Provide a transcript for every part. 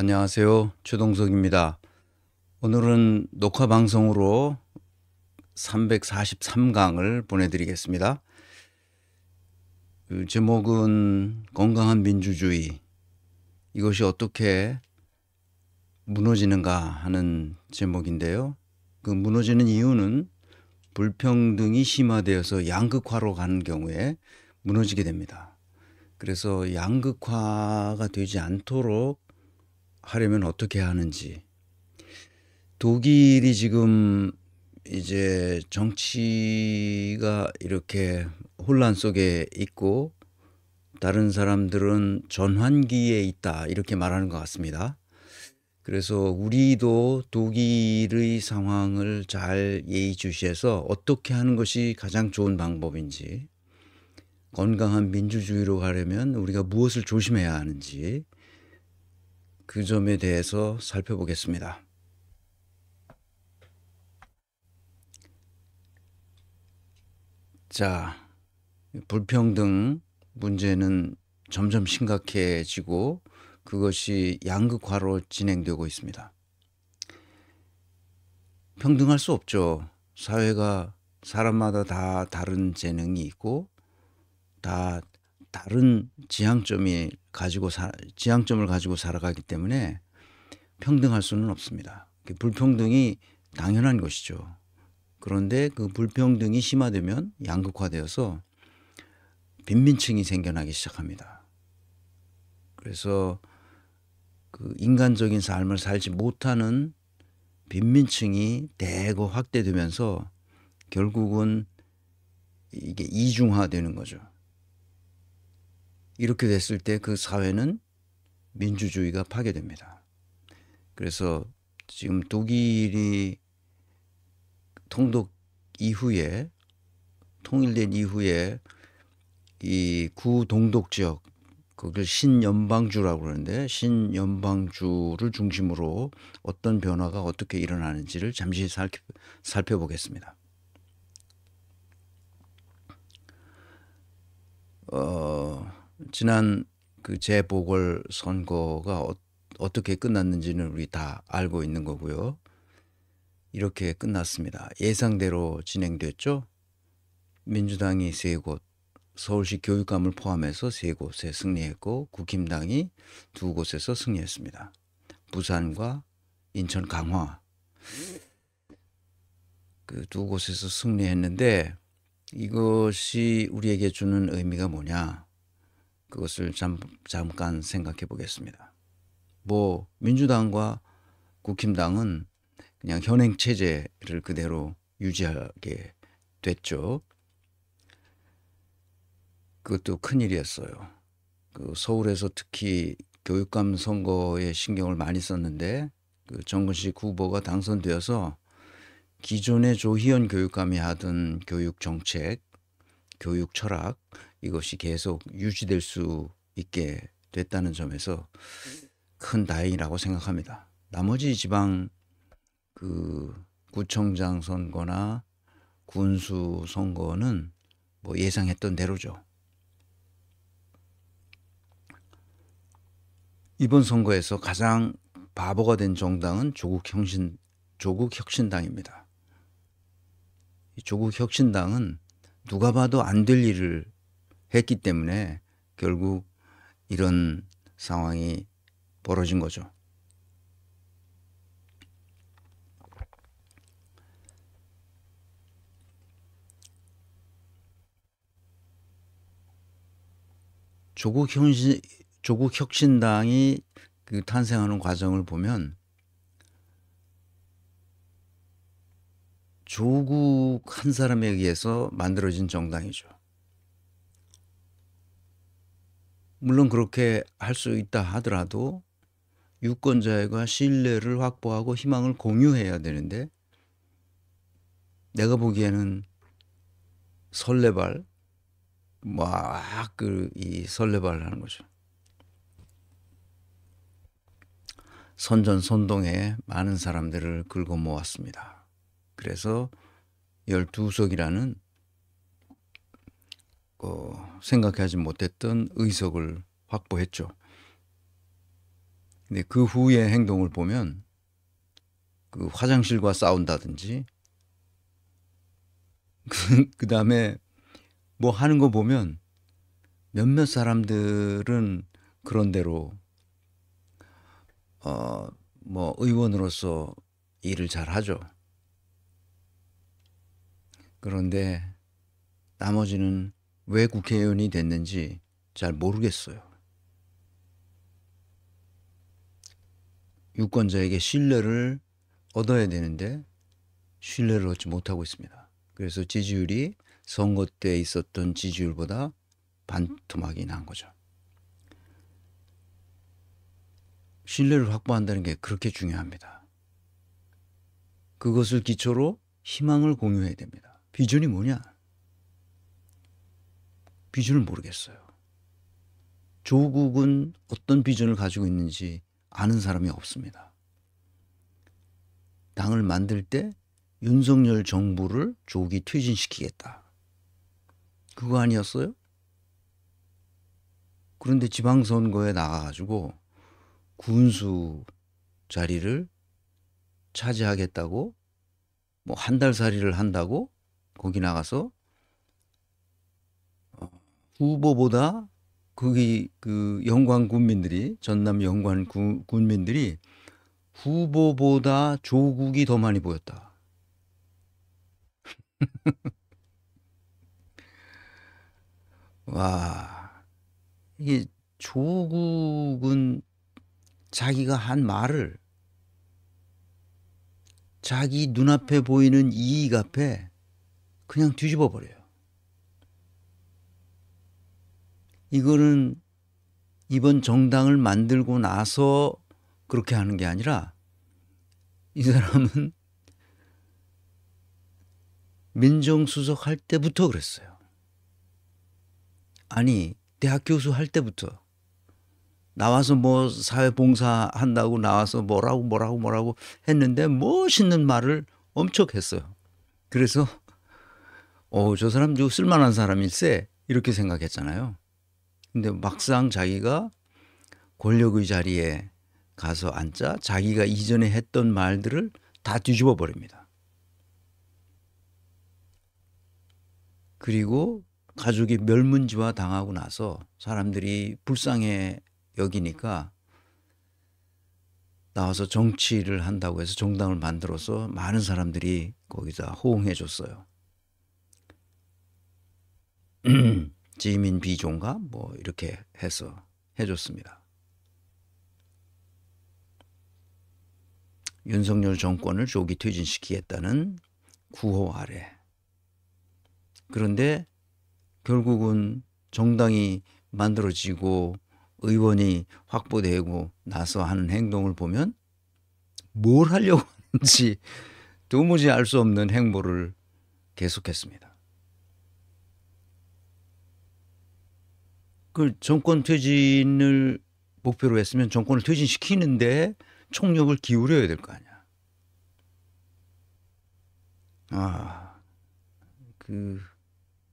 안녕하세요. 최동석입니다. 오늘은 녹화 방송으로 343강을 보내드리겠습니다. 그 제목은 건강한 민주주의. 이것이 어떻게 무너지는가 하는 제목인데요. 그 무너지는 이유는 불평등이 심화되어서 양극화로 가는 경우에 무너지게 됩니다. 그래서 양극화가 되지 않도록 하려면 어떻게 하는지 독일이 지금 이제 정치가 이렇게 혼란 속에 있고 다른 사람들은 전환기에 있다 이렇게 말하는 것 같습니다. 그래서 우리도 독일의 상황을 잘 예의주시해서 어떻게 하는 것이 가장 좋은 방법인지 건강한 민주주의로 가려면 우리가 무엇을 조심해야 하는지 그 점에 대해서 살펴보겠습니다. 자, 불평등 문제는 점점 심각해지고 그것이 양극화로 진행되고 있습니다. 평등할 수 없죠. 사회가 사람마다 다 다른 재능이 있고 다 다른 지향점이 가지고 사, 지향점을 가지고 살아가기 때문에 평등할 수는 없습니다. 그 불평등이 당연한 것이죠. 그런데 그 불평등이 심화되면 양극화되어서 빈민층이 생겨나기 시작합니다. 그래서 그 인간적인 삶을 살지 못하는 빈민층이 대거 확대되면서 결국은 이게 이중화되는 거죠. 이렇게 됐을 때 그 사회는 민주주의가 파괴됩니다. 그래서 지금 독일이 통독 이후에 통일된 이후에 이 구동독 지역 그걸 신연방주라고 그러는데 신연방주를 중심으로 어떤 변화가 어떻게 일어나는지를 잠시 살펴보겠습니다. 어, 지난 그 재보궐 선거가 어, 어떻게 끝났는지는 우리 다 알고 있는 거고요. 이렇게 끝났습니다. 예상대로 진행됐죠. 민주당이 세 곳, 서울시 교육감을 포함해서 세 곳에 승리했고 국힘당이 두 곳에서 승리했습니다. 부산과 인천 강화 그 두 곳에서 승리했는데 이것이 우리에게 주는 의미가 뭐냐? 그것을 잠, 잠깐 생각해 보겠습니다. 뭐 민주당과 국힘당은 그냥 현행 체제를 그대로 유지하게 됐죠. 그것도 큰 일이었어요. 그 서울에서 특히 교육감 선거에 신경을 많이 썼는데 그 정근식 후보가 당선되어서 기존의 조희연 교육감이 하던 교육 정책, 교육 철학 이것이 계속 유지될 수 있게 됐다는 점에서 큰 다행이라고 생각합니다. 나머지 지방 그 구청장 선거나 군수 선거는 뭐 예상했던 대로죠. 이번 선거에서 가장 바보가 된 정당은 조국 혁신 조국 혁신당입니다. 조국 혁신당은 누가 봐도 안 될 일을 했기 때문에 결국 이런 상황이 벌어진 거죠. 조국 혁신 조국 혁신당이 그 탄생하는 과정을 보면 조국 한 사람에 의해서 만들어진 정당이죠. 물론 그렇게 할 수 있다 하더라도 유권자에게 신뢰를 확보하고 희망을 공유해야 되는데 내가 보기에는 설레발 막그이 설레발 하는 거죠. 선전선동에 많은 사람들을 긁어 모았습니다. 그래서 12석이라는 어, 생각하지 못했던 의석을 확보했죠. 근데 그 후의 행동을 보면 그 화장실과 싸운다든지 그, 그 다음에 뭐 하는 거 보면 몇몇 사람들은 그런 대로 어뭐 의원으로서 일을 잘 하죠. 그런데 나머지는 왜 국회의원이 됐는지 잘 모르겠어요. 유권자에게 신뢰를 얻어야 되는데 신뢰를 얻지 못하고 있습니다. 그래서 지지율이 선거 때 있었던 지지율보다 반토막이 난 거죠. 신뢰를 확보한다는 게 그렇게 중요합니다. 그것을 기초로 희망을 공유해야 됩니다. 비전이 뭐냐? 비전을 모르겠어요. 조국은 어떤 비전을 가지고 있는지 아는 사람이 없습니다. 당을 만들 때 윤석열 정부를 조기 퇴진시키겠다. 그거 아니었어요? 그런데 지방선거에 나가가지고 군수 자리를 차지하겠다고 뭐 한달 살이를 한다고 거기 나가서 후보보다 거기 그 영광 군민들이 전남 영광 구, 군민들이 후보보다 조국이 더 많이 보였다. 와 이게 조국은 자기가 한 말을 자기 눈앞에 보이는 이익 앞에 그냥 뒤집어 버려요. 이거는 이번 정당을 만들고 나서 그렇게 하는 게 아니라 이 사람은 민정수석 할 때부터 그랬어요. 아니, 대학 교수 할 때부터 나와서 뭐 사회 봉사한다고 나와서 뭐라고 뭐라고 뭐라고 했는데 멋있는 말을 엄청 했어요. 그래서 어, 저 사람 쓸만한 사람일세 이렇게 생각했잖아요. 근데 막상 자기가 권력의 자리에 가서 앉자 자기가 이전에 했던 말들을 다 뒤집어 버립니다. 그리고 가족이 멸문지화 당하고 나서 사람들이 불쌍해 여기니까 나와서 정치를 한다고 해서 정당을 만들어서 많은 사람들이 거기다 호응해 줬어요. 지민 비종가 뭐 이렇게 해서 해줬습니다. 윤석열 정권을 조기 퇴진시키겠다는 구호 아래. 그런데 결국은 정당이 만들어지고 의원이 확보되고 나서 하는 행동을 보면 뭘 하려고 하는지 도무지 알 수 없는 행보를 계속했습니다. 그 정권 퇴진을 목표로 했으면 정권을 퇴진시키는데 총력을 기울여야 될 거 아니야. 아, 그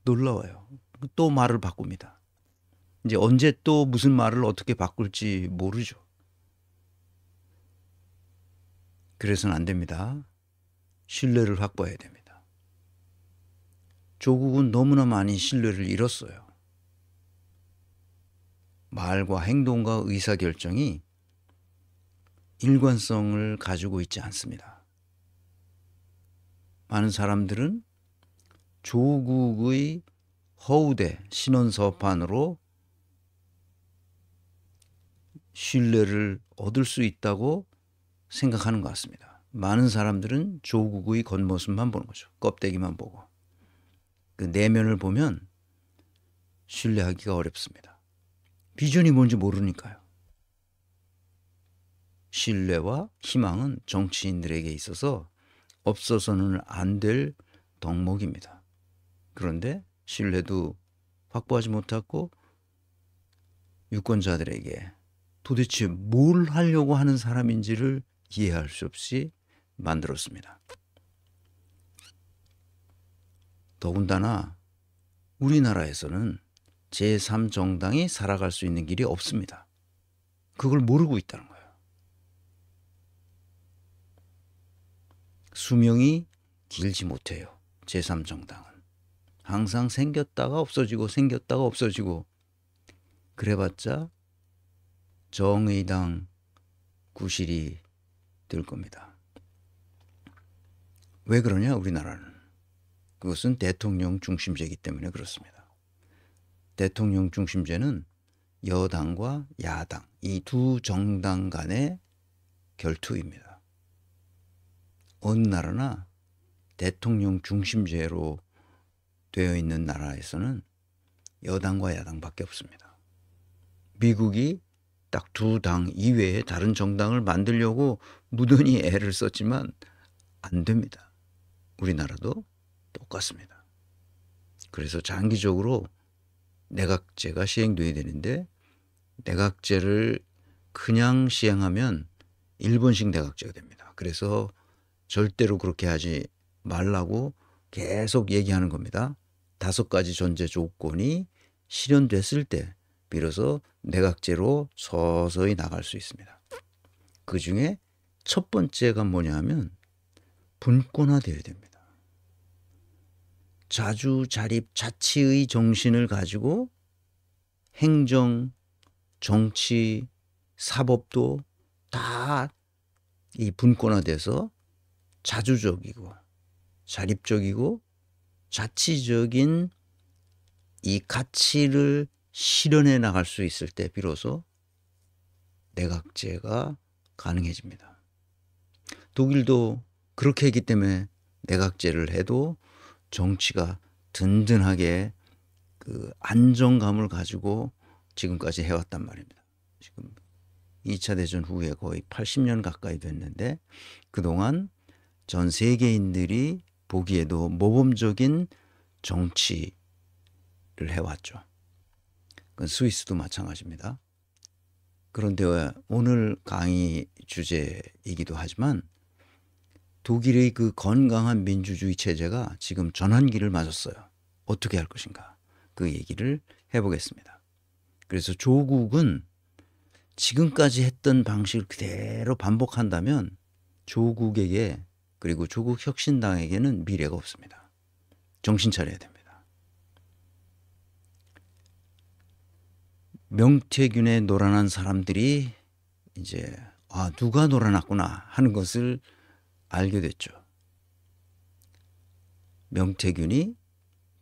놀라워요. 또 말을 바꿉니다. 이제 언제 또 무슨 말을 어떻게 바꿀지 모르죠. 그래서는 안 됩니다. 신뢰를 확보해야 됩니다. 조국은 너무나 많이 신뢰를 잃었어요. 말과 행동과 의사결정이 일관성을 가지고 있지 않습니다. 많은 사람들은 조국의 허우대 신원서판으로 신뢰를 얻을 수 있다고 생각하는 것 같습니다. 많은 사람들은 조국의 겉모습만 보는 거죠. 껍데기만 보고. 그 내면을 보면 신뢰하기가 어렵습니다. 비전이 뭔지 모르니까요. 신뢰와 희망은 정치인들에게 있어서 없어서는 안 될 덕목입니다. 그런데 신뢰도 확보하지 못하고 유권자들에게 도대체 뭘 하려고 하는 사람인지를 이해할 수 없이 만들었습니다. 더군다나 우리나라에서는 제3정당이 살아갈 수 있는 길이 없습니다. 그걸 모르고 있다는 거예요. 수명이 길지 못해요. 제3정당은. 항상 생겼다가 없어지고 생겼다가 없어지고 그래봤자 정의당 구실이 될 겁니다. 왜 그러냐 우리나라는 그것은 대통령 중심제이기 때문에 그렇습니다. 대통령 중심제는 여당과 야당 이 두 정당 간의 결투입니다. 어느 나라나 대통령 중심제로 되어 있는 나라에서는 여당과 야당밖에 없습니다. 미국이 딱 두 당 이외에 다른 정당을 만들려고 무던히 애를 썼지만 안 됩니다. 우리나라도 똑같습니다. 그래서 장기적으로 내각제가 시행돼야 되는데 내각제를 그냥 시행하면 일본식 내각제가 됩니다. 그래서 절대로 그렇게 하지 말라고 계속 얘기하는 겁니다. 다섯 가지 전제 조건이 실현됐을 때 비로소 내각제로 서서히 나갈 수 있습니다. 그 중에 첫 번째가 뭐냐 하면 분권화 되어야 됩니다. 자주 자립 자치의 정신을 가지고 행정, 정치, 사법도 다 이 분권화돼서 자주적이고 자립적이고 자치적인 이 가치를 실현해 나갈 수 있을 때 비로소 내각제가 가능해집니다. 독일도 그렇게 했기 때문에 내각제를 해도 정치가 든든하게 그 안정감을 가지고 지금까지 해왔단 말입니다. 지금 2차 대전 후에 거의 80년 가까이 됐는데 그동안 전 세계인들이 보기에도 모범적인 정치를 해왔죠. 그 스위스도 마찬가지입니다. 그런데 오늘 강의 주제이기도 하지만 독일의 그 건강한 민주주의 체제가 지금 전환기를 맞았어요. 어떻게 할 것인가 그 얘기를 해보겠습니다. 그래서 조국은 지금까지 했던 방식을 그대로 반복한다면 조국에게 그리고 조국 혁신당에게는 미래가 없습니다. 정신 차려야 됩니다. 명태균의 노란한 사람들이 이제 아 누가 노란았구나 하는 것을 알게 됐죠. 명태균이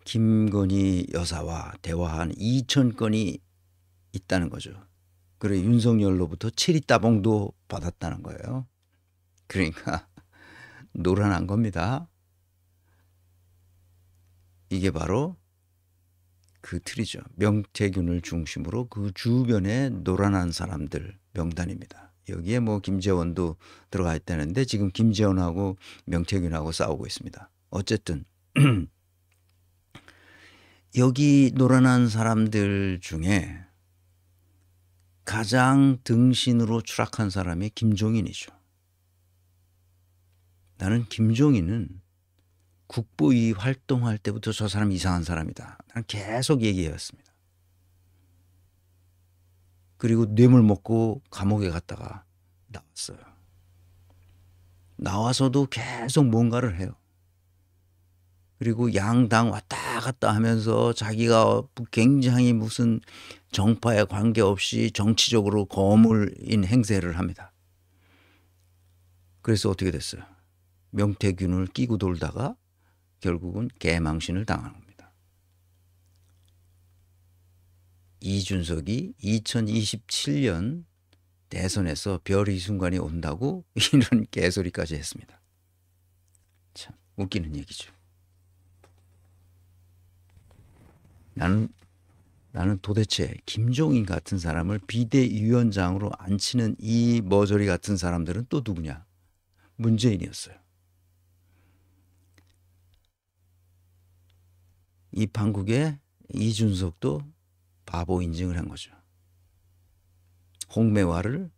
김건희 여사와 대화한 2천 건이 있다는 거죠. 그래 윤석열로부터 체리 따봉도 받았다는 거예요. 그러니까 노란한 겁니다. 이게 바로 그 틀이죠. 명태균을 중심으로 그 주변에 노란한 사람들 명단입니다. 여기에 뭐 김재원도 들어가 있다는데 지금 김재원하고 명태균하고 싸우고 있습니다. 어쨌든 여기 노란한 사람들 중에 가장 등신으로 추락한 사람이 김종인이죠. 나는 김종인은 국보위 활동할 때부터 저 사람 이상한 사람이다. 나는 계속 얘기해왔습니다. 그리고 뇌물 먹고 감옥에 갔다가 나왔어요. 나와서도 계속 뭔가를 해요. 그리고 양당 왔다 갔다 하면서 자기가 굉장히 무슨 정파에 관계없이 정치적으로 거물인 행세를 합니다. 그래서 어떻게 됐어요? 명태균을 끼고 돌다가 결국은 개망신을 당하는 이준석이 2027년 대선에서 별이 순간이 온다고 이런 개소리까지 했습니다. 참 웃기는 얘기죠. 나는 나는 도대체 김종인 같은 사람을 비대위원장으로 앉히는 이 머저리 같은 사람들은 또 누구냐? 문재인이었어요. 이 판국에 이준석도 바보 인증을 한 거죠. 홍매화를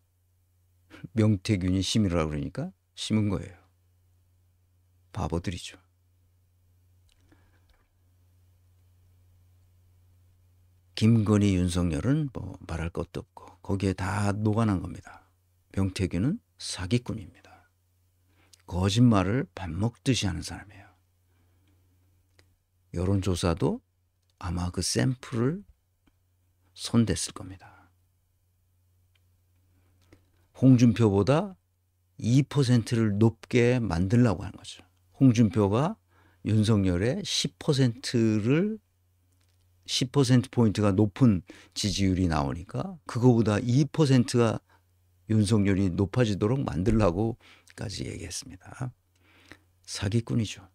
명태균이 심으라고 그러니까 심은 거예요. 바보들이죠. 김건희, 윤석열은 뭐 말할 것도 없고 거기에 다 녹아난 겁니다. 명태균은 사기꾼입니다. 거짓말을 밥 먹듯이 하는 사람이에요. 여론조사도 아마 그 샘플을 손댔을 겁니다. 홍준표보다 2%를 높게 만들라고 하는 거죠. 홍준표가 윤석열의 10%를 10%포인트가 높은 지지율이 나오니까 그거보다 2%가 윤석열이 높아지도록 만들라고까지 얘기했습니다. 사기꾼이죠.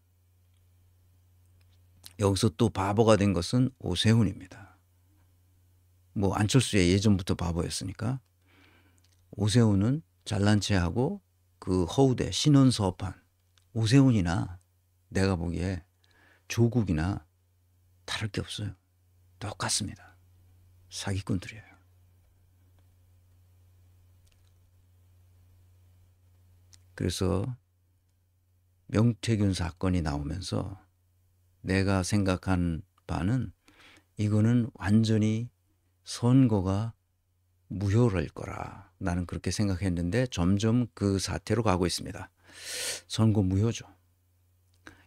여기서 또 바보가 된 것은 오세훈입니다. 뭐 안철수의 예전부터 바보였으니까 오세훈은 잘난 체하고 그 허우대 신원 서업한 오세훈이나 내가 보기에 조국이나 다를 게 없어요. 똑같습니다. 사기꾼들이에요. 그래서 명태균 사건이 나오면서 내가 생각한 바는 이거는 완전히 선거가 무효랄 거라 나는 그렇게 생각했는데 점점 그 사태로 가고 있습니다. 선거 무효죠.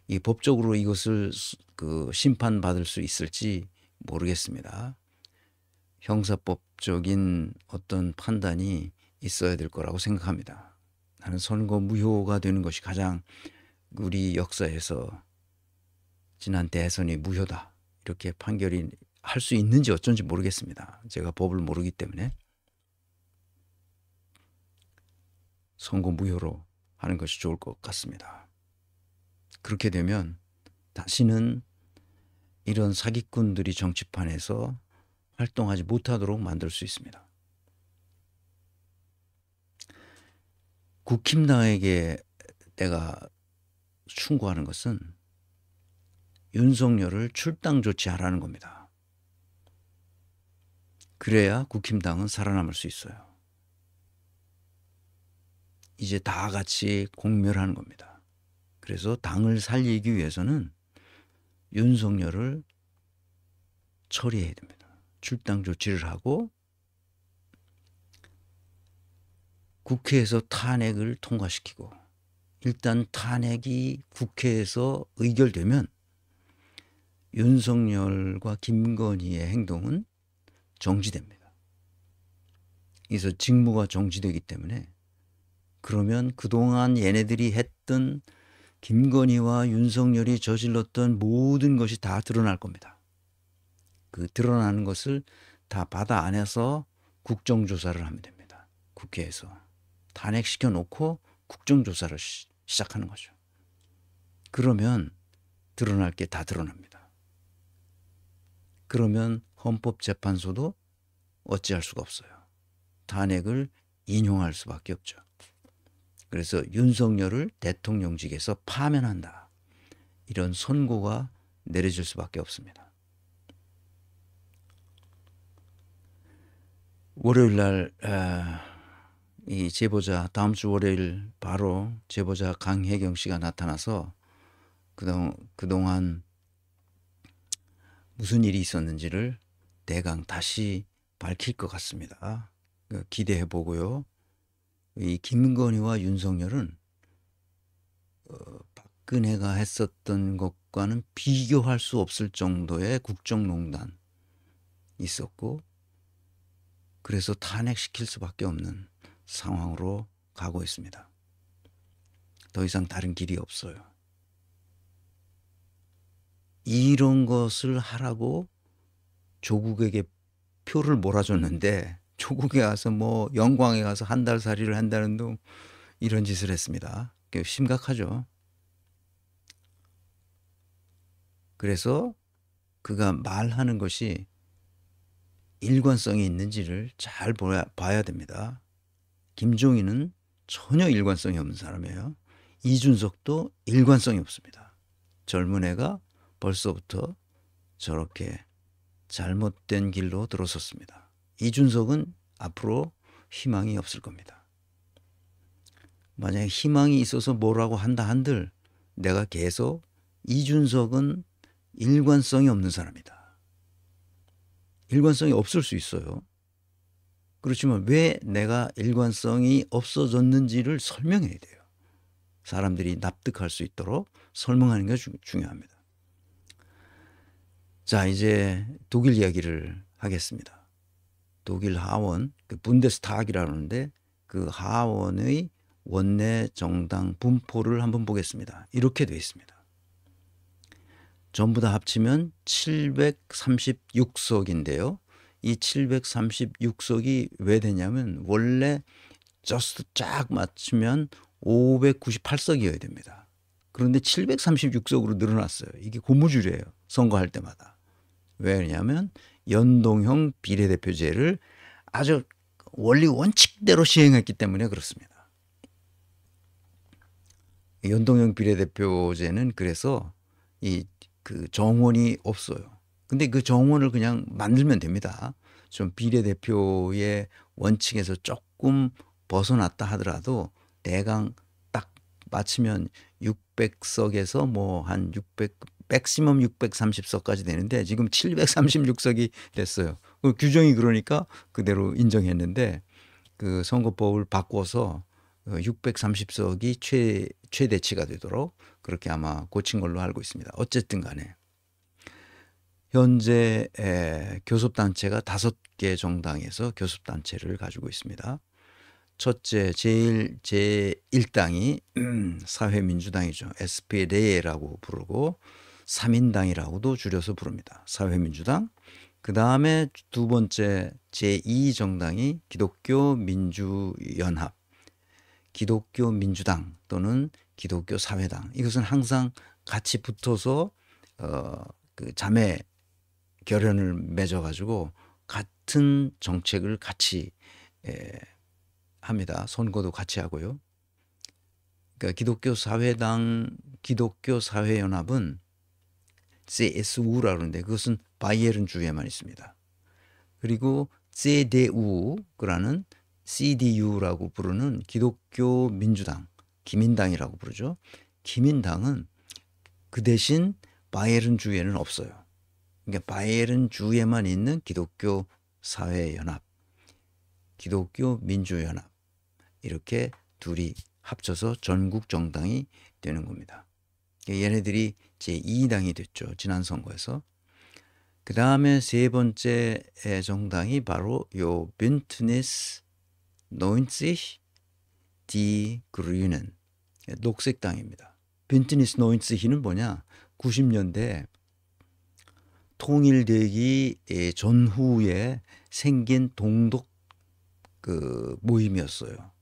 이 법적으로 이것을 그 심판받을 수 있을지 모르겠습니다. 형사법적인 어떤 판단이 있어야 될 거라고 생각합니다. 나는 선거 무효가 되는 것이 가장 우리 역사에서 지난 대선이 무효다 이렇게 판결이 할수 있는지 어쩐지 모르겠습니다. 제가 법을 모르기 때문에 선거 무효로 하는 것이 좋을 것 같습니다. 그렇게 되면 다시는 이런 사기꾼들이 정치판에서 활동하지 못하도록 만들 수 있습니다. 국힘당에게 내가 충고하는 것은 윤석열을 출당 조치하라는 겁니다. 그래야 국힘당은 살아남을 수 있어요. 이제 다 같이 공멸하는 겁니다. 그래서 당을 살리기 위해서는 윤석열을 처리해야 됩니다. 출당 조치를 하고 국회에서 탄핵을 통과시키고 일단 탄핵이 국회에서 의결되면 윤석열과 김건희의 행동은 정지됩니다. 그래서 직무가 정지되기 때문에 그러면 그동안 얘네들이 했던 김건희와 윤석열이 저질렀던 모든 것이 다 드러날 겁니다. 그 드러나는 것을 다 받아 안에서 국정조사를 하면 됩니다. 국회에서 탄핵시켜 놓고 국정조사를 시, 작하는 거죠. 그러면 드러날 게 다 드러납니다. 그러면 헌법재판소도 어찌할 수가 없어요. 탄핵을 인용할 수밖에 없죠. 그래서 윤석열을 대통령직에서 파면한다. 이런 선고가 내려질 수밖에 없습니다. 월요일 날이 아, 제보자 다음 주 월요일 바로 제보자 강혜경 씨가 나타나서 그동 그동안 무슨 일이 있었는지를 대강 다시 밝힐 것 같습니다. 그 기대해 보고요. 이 김건희와 윤석열은 어, 박근혜가 했었던 것과는 비교할 수 없을 정도의 국정농단 있었고 그래서 탄핵시킬 수밖에 없는 상황으로 가고 있습니다. 더 이상 다른 길이 없어요. 이런 것을 하라고 조국에게 표를 몰아줬는데 음. 조국에 가서 뭐 영광에 가서 한 달 살이를 한다는 둥 이런 짓을 했습니다. 그 심각하죠. 그래서 그가 말하는 것이 일관성이 있는지를 잘 봐야 됩니다. 김종인은 전혀 일관성이 없는 사람이에요. 이준석도 일관성이 없습니다. 젊은 애가 벌써부터 저렇게 잘못된 길로 들어섰습니다. 이준석은 앞으로 희망이 없을 겁니다. 만약에 희망이 있어서 뭐라고 한다 한들 내가 계속 이준석은 일관성이 없는 사람이다. 일관성이 없을 수 있어요. 그렇지만 왜 내가 일관성이 없어졌는지를 설명해야 돼요. 사람들이 납득할 수 있도록 설명하는 게 중요합니다. 자, 이제 독일 이야기를 하겠습니다. 독일 하원, 그 분데스탁이라는데 그 하원의 원내 정당 분포를 한번 보겠습니다. 이렇게 되어 있습니다. 전부 다 합치면 736석인데요. 이 736석이 왜 되냐면 원래 저스트 쫙 맞추면 598석이어야 됩니다. 그런데 736석으로 늘어났어요. 이게 고무줄이에요. 선거할 때마다. 왜냐하면 연동형 비례대표제를 아주 원리 원칙대로 시행했기 때문에 그렇습니다. 연동형 비례대표제는 그래서 이 그 정원이 없어요. 근데 그 정원을 그냥 만들면 됩니다. 좀 비례대표의 원칙에서 조금 벗어났다 하더라도 대강 딱 맞추면 600석에서 뭐 한 600, 맥시멈 630석까지 되는데 지금 736석이 됐어요. 그 규정이 그러니까 그대로 인정했는데 그 선거법을 바꿔서 630석이 어, 최, 최대치가 되도록 그렇게 아마 고친 걸로 알고 있습니다. 어쨌든 간에 현재 교섭단체가 다섯 개 정당에서 교섭단체를 가지고 있습니다. 첫째 제일 제1당이 사회민주당이죠. SPLA라고 부르고 삼인당이라고도 줄여서 부릅니다. 사회민주당. 그 다음에 두 번째 제2정당이 기독교 민주연합, 기독교 민주당 또는 기독교 사회당. 이것은 항상 같이 붙어서 어, 그 자매 결연을 맺어가지고 같은 정책을 같이 에, 예, 합니다. 선거도 같이 하고요. 그러니까 기독교 사회당, 기독교 사회연합은 CSU라 그러는데 그것은 바이에른 주에만 있습니다. 그리고 CDU라는 CDU라고 부르는 기독교 민주당, 기민당이라고 부르죠. 기민당은 그 대신 바이에른 주에는 없어요. 그러니까 바이에른 주에만 있는 기독교 사회연합, 기독교 민주연합 이렇게 둘이 합쳐서 전국 정당이 되는 겁니다. 그러니까 얘네들이 제2당이 됐죠. 지난 선거에서. 그 다음에 세 번째 정당이 바로 요 빈트니스 노인시 디 그루는 녹색당입니다. 빈트니스 노인시히는 뭐냐? 90년대 통일되기 예, 전후에 생긴 동독 그 모임이었어요.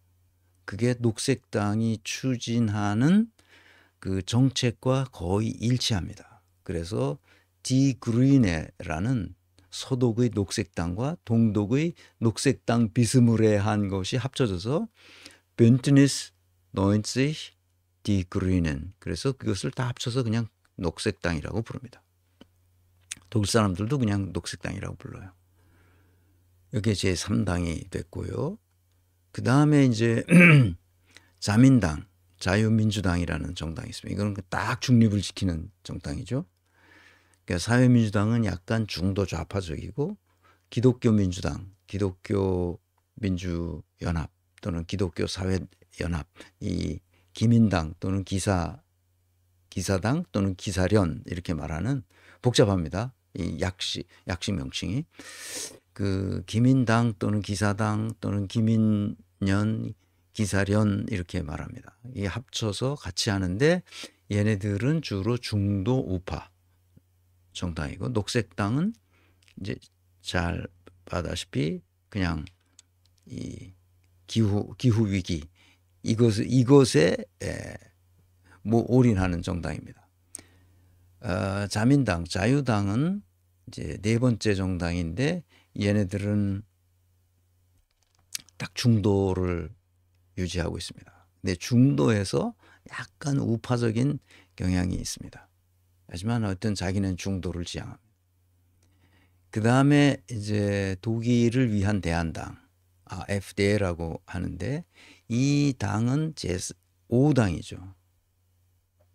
그게 녹색당이 추진하는 그 정책과 거의 일치합니다. 그래서 디 그루이네라는 서독의 녹색당과 동독의 녹색당 비스무레한 것이 합쳐져서 벤트니스 노인츠 디 그루이넨 그래서 그것을 다 합쳐서 그냥 녹색당이라고 부릅니다. 독일 사람들도 그냥 녹색당이라고 불러요. 이게 제 3당이 됐고요. 그 다음에 이제 자민당 자유민주당이라는 정당이 있습니다. 이거딱 중립을 지키는 정당이죠. 그러니까 사회민주당은 약간 중도 좌파적이고 기독교 민주당, 기독교 민주연합 또는 기독교 사회연합, 이 기민당 또는 기사 기사당 또는 기사련 이렇게 말하는 복잡합니다. 이 약시 약시 명칭이 그 기민당 또는 기사당 또는 기민연 기사련 이렇게 말합니다. 이 합쳐서 같이 하는데 얘네들은 주로 중도 우파 정당이고 녹색당은 이제 잘 봐다시피 그냥 이 기후 기후 위기 이것 이것에 에, 예, 뭐 올인하는 정당입니다. 어, 자민당 자유당은 이제 네 번째 정당인데 얘네들은 딱 중도를 유지하고 있습니다. 근데 중도에서 약간 우파적인 경향이 있습니다. 하지만 어떤 자기는 중도를 지향합니다. 그 다음에 이제 독일을 위한 대한당, 아, FDA라고 하는데 이 당은 제 5당이죠.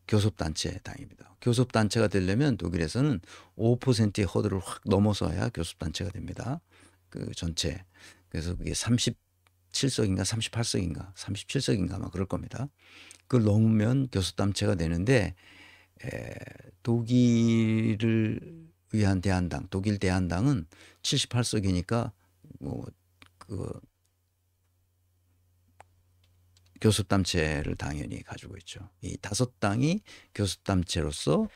교섭단체 당입니다. 교섭단체가 되려면 독일에서는 5%의 허들을 확 넘어서야 교섭단체가 됩니다. 그 전체. 그래서 그게 37석인가 38석인가 37석인가 막 그럴 겁니다. 그걸 넘으면 교섭단체가 되는데 에, 독일을 위한 대한당, 독일 대한당은 78석이니까 뭐그 교섭단체를 당연히 가지고 있죠. 이 다섯 당이 교섭단체로서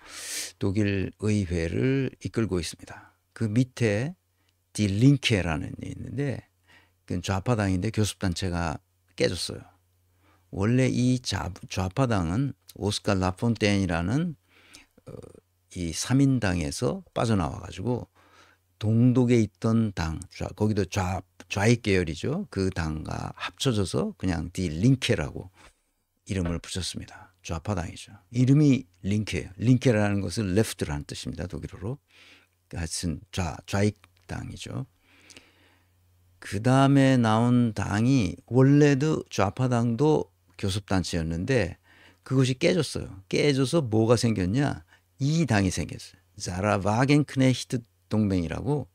독일 의회를 이끌고 있습니다. 그 밑에 디링케라는 게 있는데 그 좌파당인데 교섭단체가 깨졌어요. 원래 이 좌, 좌파당은 오스카 라폰테이라는 어, 이 3인당에서 빠져나와 가지고 동독에 있던 당, 좌, 거기도 좌, 좌익 계열이죠. 그 당과 합쳐져서 그냥 디 링케라고 이름을 붙였습니다. 좌파당이죠. 이름이 링케예요. 링케라는 것은 레프트라는 뜻입니다. 독일어로. 하여튼 좌, 좌익당이죠. 그 다음에 나온 당이 원래도 좌파당도 교섭단체였는데 그것이 깨졌어요. 깨져서 뭐가 생겼냐? 이 당이 생겼어요. 자라바겐크네히트 동맹이라고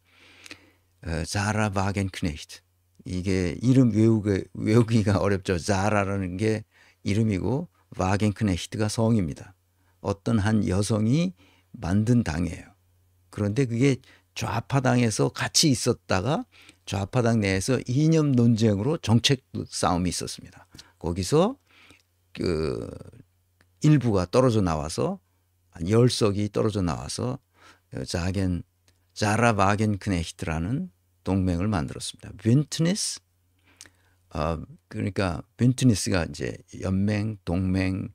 어, 자라바겐크네히트 이게 이름 외우기, 외우기가 어렵죠. 자라라는 게 이름이고 바겐크네히트가 성입니다. 어떤 한 여성이 만든 당이에요. 그런데 그게 좌파당에서 같이 있었다가 좌파당 내에서 이념 논쟁으로 정책 싸움이 있었습니다. 거기서 그 일부가 떨어져 나와서 한석이 떨어져 나와서 자겐 자라바겐 크네히트라는 동맹을 만들었습니다. 윈트니스 어, 그러니까 윈트니스가 이제 연맹, 동맹,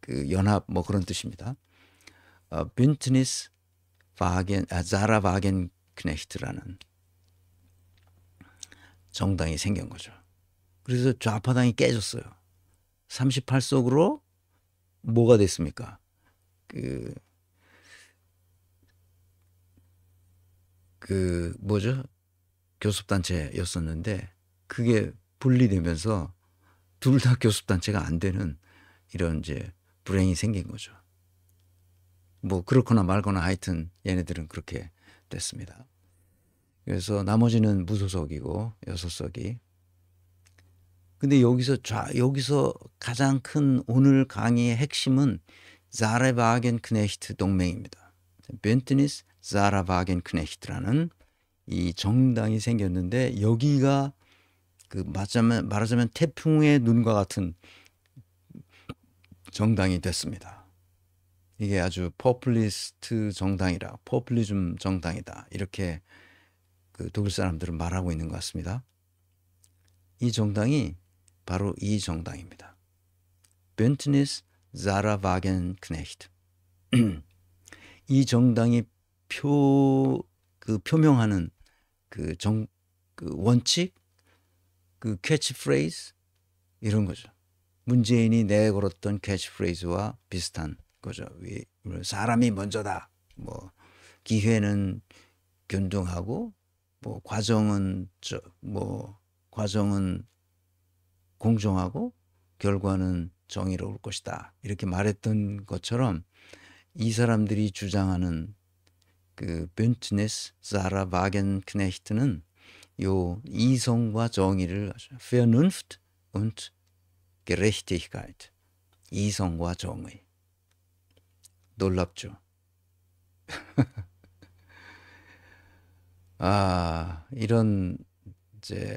그 연합 뭐 그런 뜻입니다. 윈트니스 어, 바겐 아, 자라바겐 크네히트라는 정당이 생긴 거죠. 그래서 좌파당이 깨졌어요. 38석으로 뭐가 됐습니까? 그, 그, 뭐죠? 교섭단체였었는데 그게 분리되면서 둘 다 교섭단체가 안 되는 이런 이제 불행이 생긴 거죠. 뭐 그렇거나 말거나 하여튼 얘네들은 그렇게 됐습니다. 그래서 나머지는 무소속이고 여섯 석이. 근데 여기서 좌, 여기서 가장 큰 오늘 강의의 핵심은 자레바겐 크네히트 동맹입니다. 벤트니스 자라바겐 크네히트라는 이 정당이 생겼는데 여기가 그 말하자면, 말하자면 태풍의 눈과 같은 정당이 됐습니다. 이게 아주 포플리스트 정당이라 포플리즘 정당이다 이렇게 그 독일 사람들은 말하고 있는 것 같습니다. 이 정당이 바로 이 정당입니다. 벤트니스 자라바겐 크네히트. 이 정당이 표, 그 표명하는 그 정, 그 원칙, 그 캐치프레이즈, 이런 거죠. 문재인이 내걸었던 캐치프레이즈와 비슷한 거죠. 사람이 먼저다. 뭐, 기회는 균등하고 뭐 과정은 저뭐 과정은 공정하고 결과는 정의로울 것이다 이렇게 말했던 것처럼 이 사람들이 주장하는 그 벤트네스 사라 바겐 크네히트는 요 이성과 정의를 Vernunft und Gerechtigkeit 이성과 정의 놀랍죠. 아, 이런 이제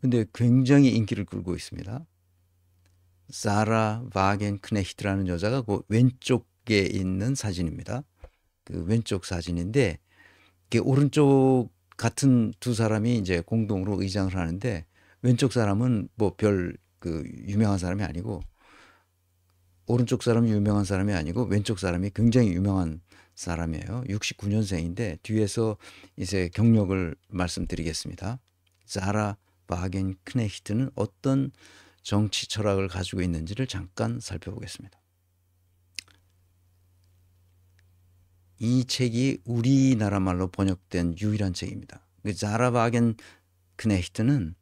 근데 굉장히 인기를 끌고 있습니다. 사라 바겐 크네히트라는 여자가 그 왼쪽에 있는 사진입니다. 그 왼쪽 사진인데 그 오른쪽 같은 두 사람이 이제 공동으로 의장을 하는데 왼쪽 사람은 뭐 별 그 유명한 사람이 아니고 오른쪽 사람이 유명한 사람이 아니고 왼쪽 사람이 굉장히 유명한 사람이에요. 69년생인데 뒤에서 이제 경력을 말씀드리겠습니다. 자라 바겐 크네히트는 어떤 정치 철학을 가지고 있는지를 잠깐 살펴보겠습니다. 이 책이 우리나라 말로 번역된 유일한 책입니다. 그 자라 바겐 크네히트는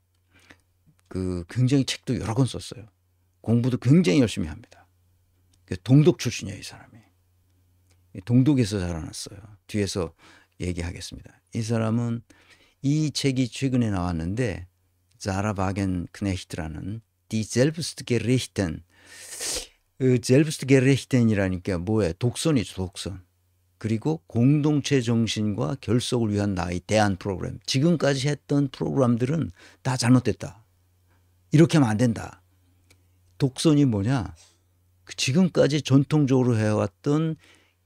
그 굉장히 책도 여러 권 썼어요. 공부도 굉장히 열심히 합니다. 그 동독 출신이에요, 이 사람이. 예, 동독에서 살아났어요. 뒤에서 얘기하겠습니다. 이 사람은 이 책이 최근에 나왔는데 자라바겐 크네히트라는 Die s e l b s t g e r 그 e c h t e 이라니까 뭐예요? 독선이죠 독선. 그리고 공동체 정신과 결속을 위한 나의 대안 프로그램. 지금까지 했던 프로그램들은 다 잘못됐다. 이렇게 하면 안 된다. 독선이 뭐냐? 그 지금까지 전통적으로 해왔던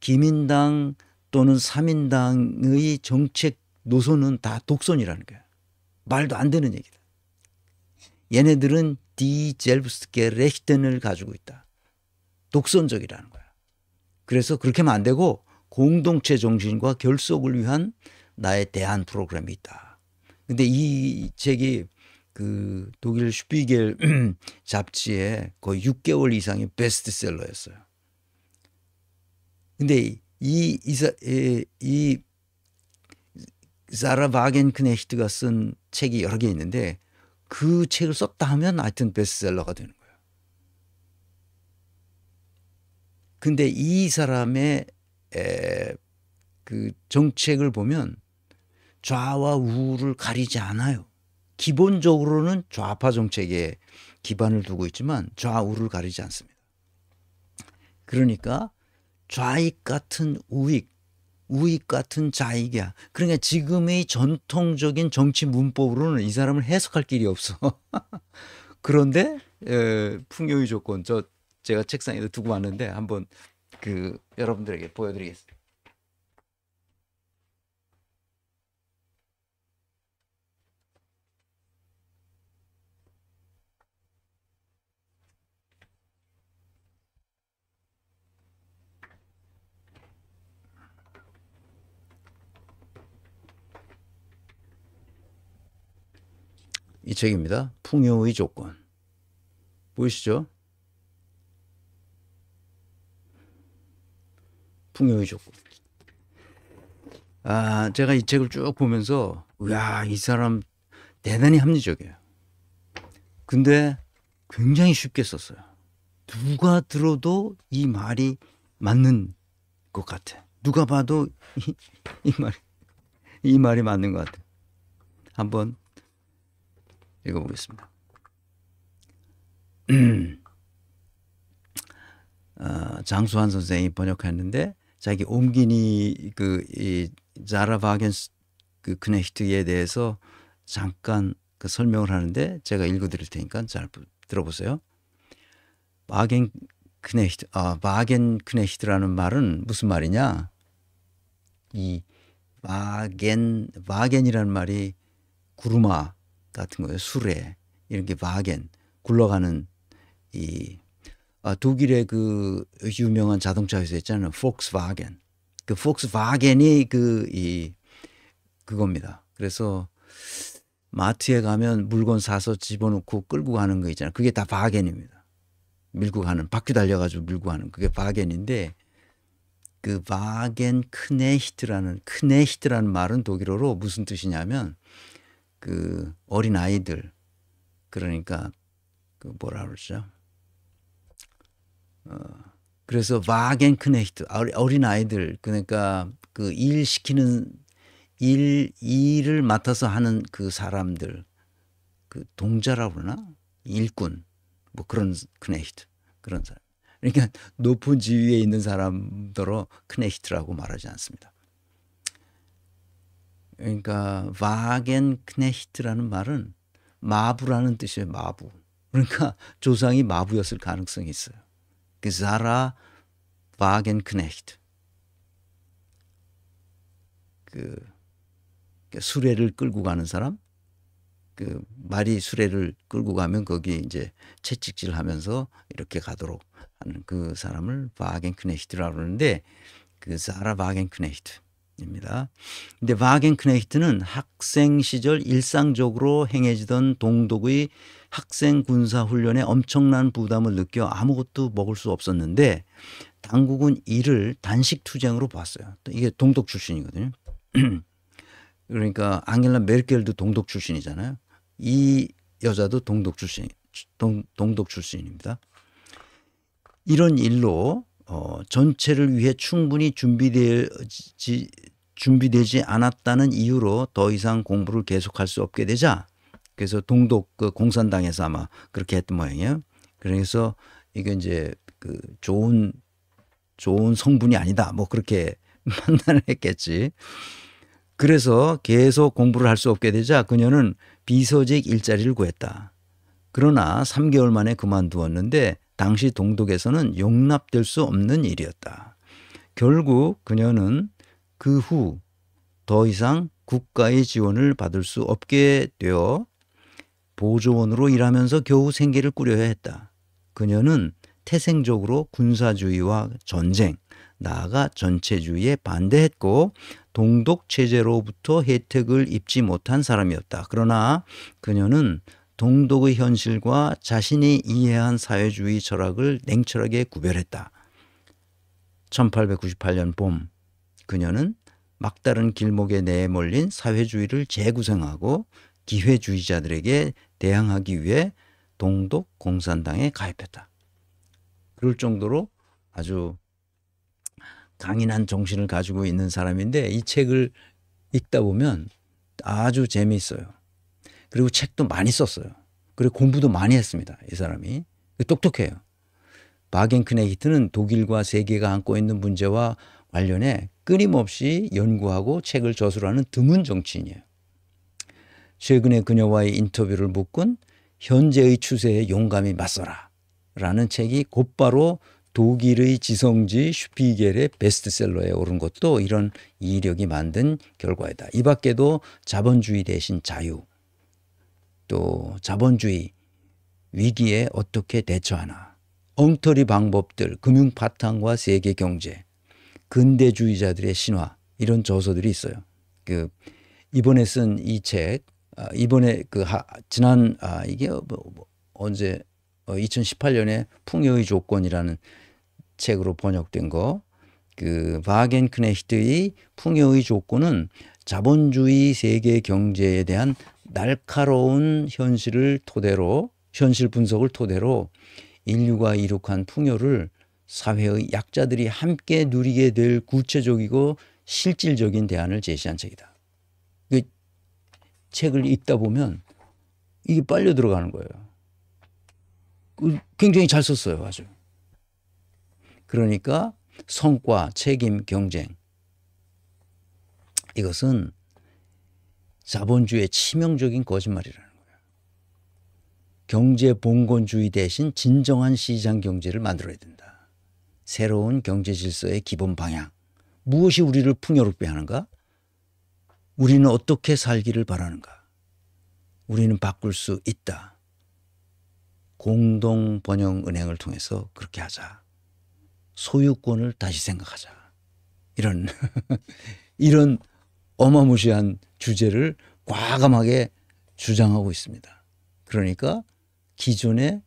기민당 또는 삼인당의 정책 노선은 다 독선이라는 거야. 말도 안 되는 얘기다. 얘네들은 디 젤브스케 레히텐을 가지고 있다. 독선적이라는 거야. 그래서 그렇게 하면 안 되고 공동체 정신과 결속을 위한 나의 대안 프로그램이 있다. 근데 이 책이 그 독일 슈피겔 잡지에 거의 6개월 이상의 베스트셀러였어요. 근데 이 이사 이, 이 사라 바겐크네히트가 쓴 책이 여러 개 있는데 그 책을 썼다 하면 하여튼 베스트셀러가 되는 거예요. 근데 이 사람의 에, 그 정책을 보면 좌와 우를 가리지 않아요. 기본적으로는 좌파 정책에 기반을 두고 있지만 좌우를 가리지 않습니다. 그러니까 좌익 같은 우익, 우익 같은 좌익이야. 그러니까 지금의 전통적인 정치 문법으로는 이 사람을 해석할 길이 없어. 그런데 에, 풍요의 조건 저 제가 책상에다 두고 왔는데 한번 그 여러분들에게 보여드리겠습니다. 이 책입니다. 풍요의 조건. 보이시죠? 풍요의 조건. 아, 제가 이 책을 쭉 보면서 야, 이 사람 대단히 합리적이에요. 근데 굉장히 쉽게 썼어요. 누가 들어도 이 말이 맞는 것 같아. 누가 봐도 이, 이 말이 이 말이 맞는 것 같아. 한번 읽어보겠습니다. 아, 장수환 선생이 번역했는데 자기 옴기니 그 자라바겐스 그 크네히트에 대해서 잠깐 그 설명을 하는데 제가 읽어드릴 테니까 잘 들어보세요. 바겐 크네히트 아 바겐 크네히트라는 말은 무슨 말이냐? 이 바겐 바겐이라는 말이 구루마 같은 거예요. 수레 이렇게 바겐 굴러가는 이 아, 독일의 그 유명한 자동차 회사 있잖아요. 폭스바겐. 그 폭스바겐이 그 이 그겁니다. 그래서 마트에 가면 물건 사서 집어넣고 끌고 가는 거 있잖아요. 그게 다 바겐입니다. 밀고 가는 바퀴 달려가지고 밀고 가는 그게 바겐인데 그 바겐 크네히트라는 크네히트라는 말은 독일어로 무슨 뜻이냐면 그 어린 아이들 그러니까 그 뭐라 그러죠? 어 그래서 바겐크네히트 어린 아이들 그러니까 그 일 시키는 일 일을 맡아서 하는 그 사람들 그 동자라고 그러나 일꾼 뭐 그런 크네히트 그런 사람 그러니까 높은 지위에 있는 사람들로 크네히트라고 말하지 않습니다. 그러니까 와겐크네히트라는 말은 마부라는 뜻이에요. 마부. 그러니까 조상이 마부였을 가능성이 있어요. 그 자라 와겐크네히트. 그, 그 수레를 끌고 가는 사람 그 말이 수레를 끌고 가면 거기 이제 채찍질 하면서 이렇게 가도록 하는 그 사람을 바겐크네히트라고 그러는데 그 사라 바겐크네히트 입니다. 근데 바겐크네히트는 학생 시절 일상적으로 행해지던 동독의 학생 군사 훈련에 엄청난 부담을 느껴 아무것도 먹을 수 없었는데 당국은 이를 단식 투쟁으로 봤어요. 이게 동독 출신이거든요. 그러니까 앙겔라 메르켈도 동독 출신이잖아요. 이 여자도 동독 출신 동, 동독 출신입니다. 이런 일로 어, 전체를 위해 충분히 준비되지 준비되지 않았다는 이유로 더 이상 공부를 계속할 수 없게 되자 그래서 동독 그 공산당에서 아마 그렇게 했던 모양이에요. 그래서 이게 이제 그 좋은 좋은 성분이 아니다 뭐 그렇게 판단을 했겠지. 그래서 계속 공부를 할 수 없게 되자 그녀는 비서직 일자리를 구했다. 그러나 3개월 만에 그만두었는데 당시 동독에서는 용납될 수 없는 일이었다. 결국 그녀는 그 후 더 이상 국가의 지원을 받을 수 없게 되어 보조원으로 일하면서 겨우 생계를 꾸려야 했다. 그녀는 태생적으로 군사주의와 전쟁, 나아가 전체주의에 반대했고 동독 체제로부터 혜택을 입지 못한 사람이었다. 그러나 그녀는 동독의 현실과 자신이 이해한 사회주의 철학을 냉철하게 구별했다. 1898년 봄, 그녀는 막다른 길목에 내몰린 사회주의를 재구성하고 기회주의자들에게 대항하기 위해 동독 공산당에 가입했다. 그럴 정도로 아주 강인한 정신을 가지고 있는 사람인데 이 책을 읽다 보면 아주 재미있어요. 그리고 책도 많이 썼어요. 그리고 공부도 많이 했습니다. 이 사람이. 똑똑해요. 바겐크네히트는 독일과 세계가 안고 있는 문제와 관련해 끊임없이 연구하고 책을 저술하는 드문 정치인이에요. 최근에 그녀와의 인터뷰를 묶은 현재의 추세에 용감히 맞서라 라는 책이 곧바로 독일의 지성지 슈피겔의 베스트셀러에 오른 것도 이런 이력이 만든 결과이다. 이 밖에도 자본주의 대신 자유, 또 자본주의 위기에 어떻게 대처하나 엉터리 방법들 금융 파탄과 세계 경제 근대주의자들의 신화 이런 저서들이 있어요. 그 이번에 쓴 이 책, 아, 이번에 그 하, 지난 아 이게 뭐, 뭐 언제 어, 2018년에 풍요의 조건이라는 책으로 번역된 거. 그 바겐크네히트의 풍요의 조건은 자본주의 세계 경제에 대한 날카로운 현실을 토대로 현실 분석을 토대로 인류가 이룩한 풍요를 사회의 약자들이 함께 누리게 될 구체적이고 실질적인 대안을 제시한 책이다. 그 책을 읽다 보면 이게 빨려 들어가는 거예요. 그 굉장히 잘 썼어요, 아주. 그러니까 성과, 책임, 경쟁 이것은 자본주의의 치명적인 거짓말이라는 거야 경제 봉건주의 대신 진정한 시장 경제를 만들어야 된다. 새로운 경제 질서의 기본 방향. 무엇이 우리를 풍요롭게 하는가? 우리는 어떻게 살기를 바라는가? 우리는 바꿀 수 있다. 공동 번영 은행을 통해서 그렇게 하자. 소유권을 다시 생각하자. 이런 이런 어마무시한 주제를 과감하게 주장하고 있습니다. 그러니까 기존의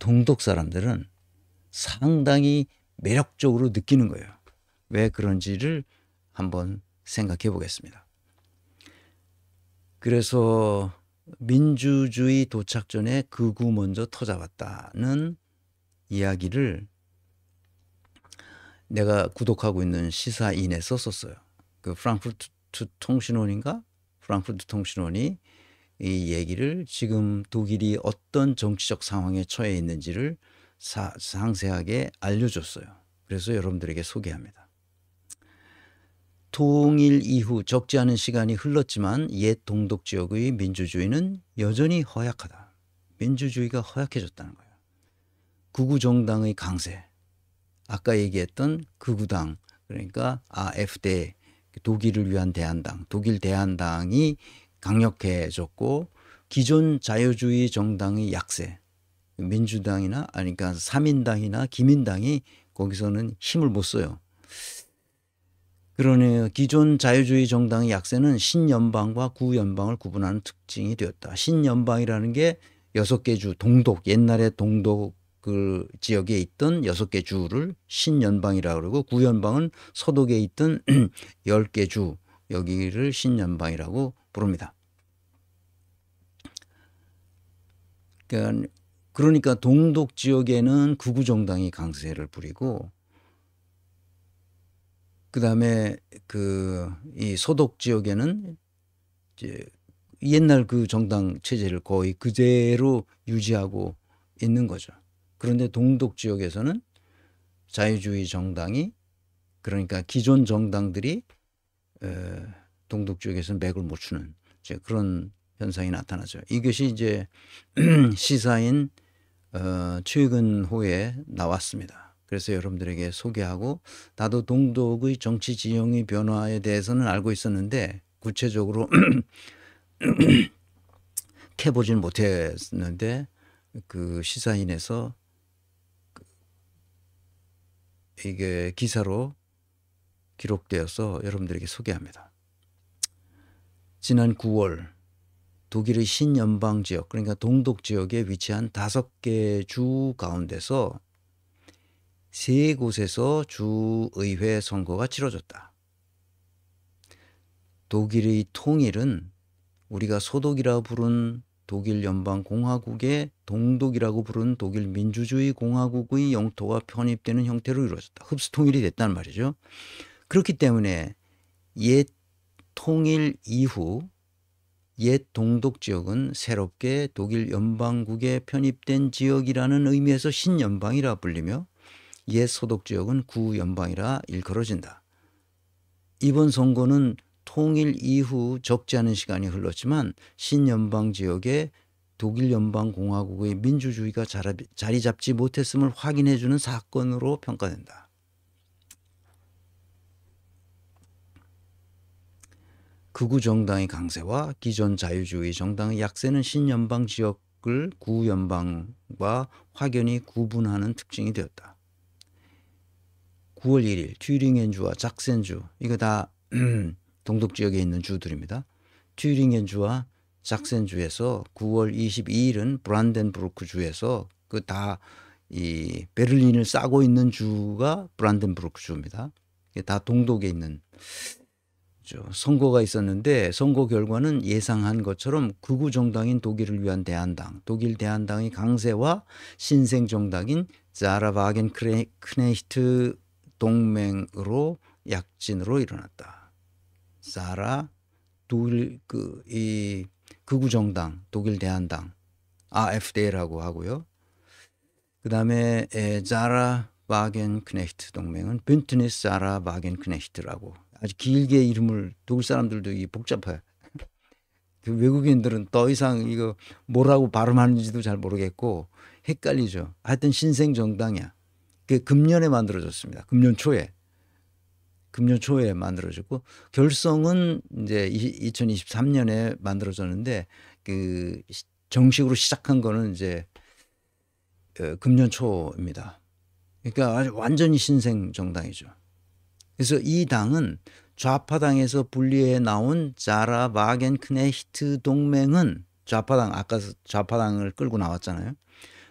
동독 사람들은 상당히 매력적으로 느끼는 거예요. 왜 그런지를 한번 생각해 보겠습니다. 그래서 민주주의 도착 전에 그 구 먼저 터잡았다는 이야기를 내가 구독하고 있는 시사인에 서썼어요그 프랑크푸르트 프랑크푸르트 통신원인가 프랑크푸르트 통신원이 이 얘기를 지금 독일이 어떤 정치적 상황에 처해 있는지를 사, 상세하게 알려줬어요. 그래서 여러분들에게 소개합니다. 통일 이후 적지 않은 시간이 흘렀지만 옛 동독 지역의 민주주의는 여전히 허약하다. 민주주의가 허약해졌다는 거예요. 구구 정당의 강세. 아까 얘기했던 극우당 그러니까 AfD 독일을 위한 대한당, 독일 대한당이 강력해졌고 기존 자유주의 정당의 약세, 민주당이나 아니 그러니까 삼인당이나 기민당이 거기서는 힘을 못 써요. 그러네요. 기존 자유주의 정당의 약세는 신연방과 구연방을 구분하는 특징이 되었다. 신연방이라는 게 여섯 개 주 동독 옛날에 동독 그 지역에 있던 여섯 개 주를 신연방이라 고 그러고 구연방은 서독에 있던 열 개 주 여기를 신연방이라고 부릅니다. 그러니까, 그러니까 동독 지역에는 구구 정당이 강세를 부리고 그다음에 그이 서독 지역에는 이제 옛날 그 정당 체제를 거의 그대로 유지하고 있는 거죠. 그런데 동독 지역에서는 자유주의 정당이 그러니까 기존 정당들이 어, 동독 지역에서는 맥을 못 추는 그런 현상이 나타나죠. 이것이 이제 시사인 어, 최근호에 나왔습니다. 그래서 여러분들에게 소개하고 나도 동독의 정치 지형의 변화에 대해서는 알고 있었는데 구체적으로 캐보진 못했는데 그 시사인에서 이게 기사로 기록되어서 여러분들에게 소개합니다. 지난 9월 독일의 신연방 지역 그러니까 동독 지역에 위치한 다섯 개 주 가운데서 세 곳에서 주의회 선거가 치러졌다. 독일의 통일은 우리가 소독이라 부른 독일 연방공화국의 동독이라고 부르는 독일 민주주의 공화국의 영토가 편입되는 형태로 이루어졌다. 흡수통일이 됐단 말이죠. 그렇기 때문에 옛 통일 이후 옛 동독 지역은 새롭게 독일 연방국에 편입된 지역이라는 의미에서 신연방이라 불리며 옛 소독 지역은 구연방이라 일컬어진다. 이번 선거는 통일 이후 적지 않은 시간이 흘렀지만 신연방 지역에 독일 연방공화국의 민주주의가 자리 잡지 못했음을 확인해 주는 사건으로 평가된다. 극우 정당의 강세와 기존 자유주의 정당의 약세는 신연방 지역을 구연방과 확연히 구분하는 특징이 되었다. 9월 1일 튜링엔주와 작센주 이거 다 음, 동독 지역에 있는 주들입니다. 튜링겐 주와 작센 주에서 9월 22일은 브란덴부르크 주에서 그 다 이 베를린을 싸고 있는 주가 브란덴부르크 주입니다. 다 동독에 있는 선거가 있었는데 선거 결과는 예상한 것처럼 극우 정당인 독일을 위한 대한당, 독일 대한당의 강세와 신생 정당인 자라바겐 크네히트 동맹으로 약진으로 일어났다. 사라 독일 그이 극우 정당 독일 대한당 AfD라고 하고요. 그다음에 에, 자라 바겐크네히트 동맹은 빈트니스 자라 바겐크네히트라고 아주 길게 이름을 독일 사람들도 이 복잡해. 그 외국인들은 더 이상 이거 뭐라고 발음하는지도 잘 모르겠고 헷갈리죠. 하여튼 신생 정당이야. 그 금년에 만들어졌습니다. 금년 초에. 금년 초에 만들어졌고 결성은 이제 2023년에 만들어졌는데 그 정식으로 시작한 거는 이제 어, 금년 초입니다. 그러니까 아주 완전히 신생 정당이죠. 그래서 이 당은 좌파당에서 분리해 나온 자라 마겐크네히트 동맹은 좌파당 아까 좌파당을 끌고 나왔잖아요.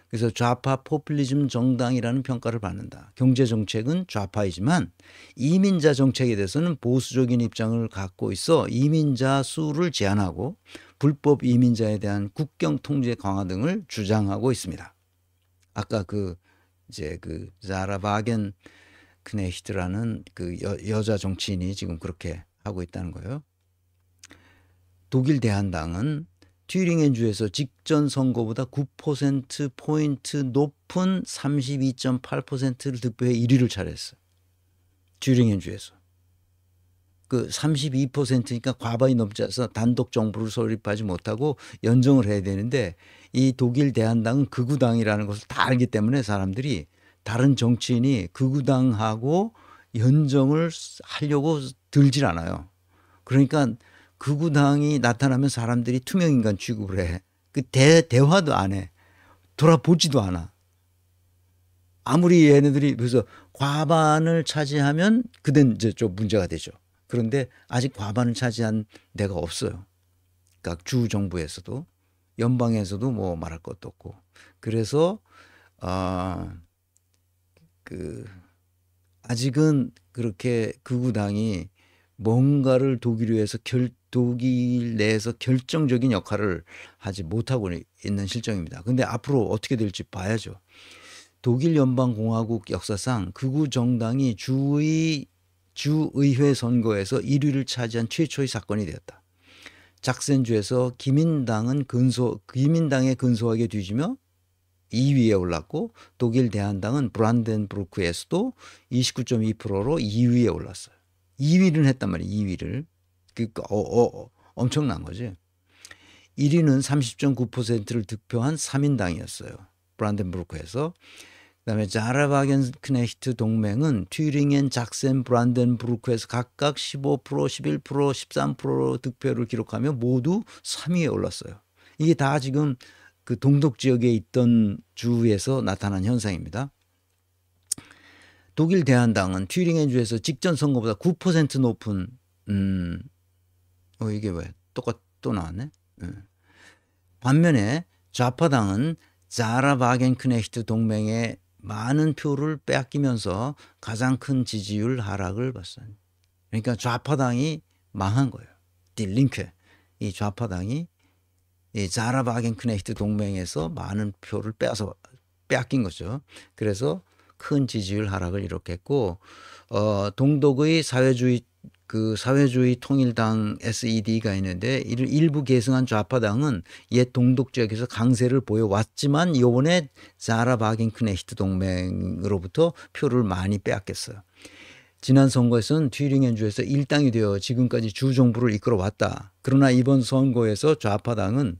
그래서 좌파 포퓰리즘 정당이라는 평가를 받는다. 경제 정책은 좌파이지만 이민자 정책에 대해서는 보수적인 입장을 갖고 있어 이민자 수를 제한하고 불법 이민자에 대한 국경 통제 강화 등을 주장하고 있습니다. 아까 그 이제 그 자라 바겐 크네히트라는 그 여, 여자 정치인이 지금 그렇게 하고 있다는 거예요. 독일 대한당은 튜링엔주에서 직전 선거보다 9% 포인트 높은 32.8%를 득표해 1위를 차지했어요. 튜링엔주에서. 그 32%니까 과반이 넘지 않아서 단독 정부를 설립하지 못하고 연정을 해야 되는데 이 독일 대한당은 극우당이라는 것을 다 알기 때문에 사람들이 다른 정치인이 극우당하고 연정을 하려고 들질 않아요. 그러니까 극우당이 그 나타나면 사람들이 투명인간 취급을 해. 그 대, 대화도 안 해. 돌아보지도 않아. 아무리 얘네들이 그래서 과반을 차지하면 그땐 이제 좀 문제가 되죠. 그런데 아직 과반을 차지한 데가 없어요. 그러니까 주 정부에서도 연방에서도 뭐 말할 것도 없고. 그래서 아그 아직은 그렇게 극우당이 그 뭔가를 독일에 해서 결, 독일 내에서 결정적인 역할을 하지 못하고 있는 실정입니다. 근데 앞으로 어떻게 될지 봐야죠. 독일 연방공화국 역사상 극우 정당이 주의 주의회 선거에서 1위를 차지한 최초의 사건이 되었다. 작센주에서 기민당은 근소 기민당에 근소하게 뒤지며 2위에 올랐고 독일 대한당은 브란덴부르크에서도 29.2%로 2위에 올랐어요. 2위를 했단 말이에요. 2위를. 그러니까 그, 어, 어, 어, 엄청난 거지. 1위는 30.9%를 득표한 3인당이었어요. 브란덴부르크에서. 그다음에 자라바겐크네히트 동맹은 튜링엔, 작센, 브란덴브루크에서 각각 15%, 11%, 13% 득표를 기록하며 모두 3위에 올랐어요. 이게 다 지금 그 동독 지역에 있던 주에서 나타난 현상입니다. 독일 대한당은 튜링엔주에서 직전 선거보다 9% 높은 음, 어, 이게 왜 똑같 또 나왔네. 음. 반면에 좌파당은 자라 바겐크네히트 동맹에 많은 표를 빼앗기면서 가장 큰 지지율 하락을 봤어요. 그러니까 좌파당이 망한 거예요. 딜링크 이 좌파당이 이 자라 바겐크네히트 동맹에서 많은 표를 빼앗아 빼앗긴 거죠. 그래서 큰 지지율 하락을 이룩했고 어, 동독의 사회주의 그 사회주의 통일당 SED가 있는데 이를 일부 계승한 좌파당은 옛 동독 지역에서 강세를 보여왔지만 요번에 자라 바겐크네히트 동맹으로부터 표를 많이 빼앗겼어요. 지난 선거에서는 튜링현주에서 일당이 되어 지금까지 주정부를 이끌어왔다. 그러나 이번 선거에서 좌파당은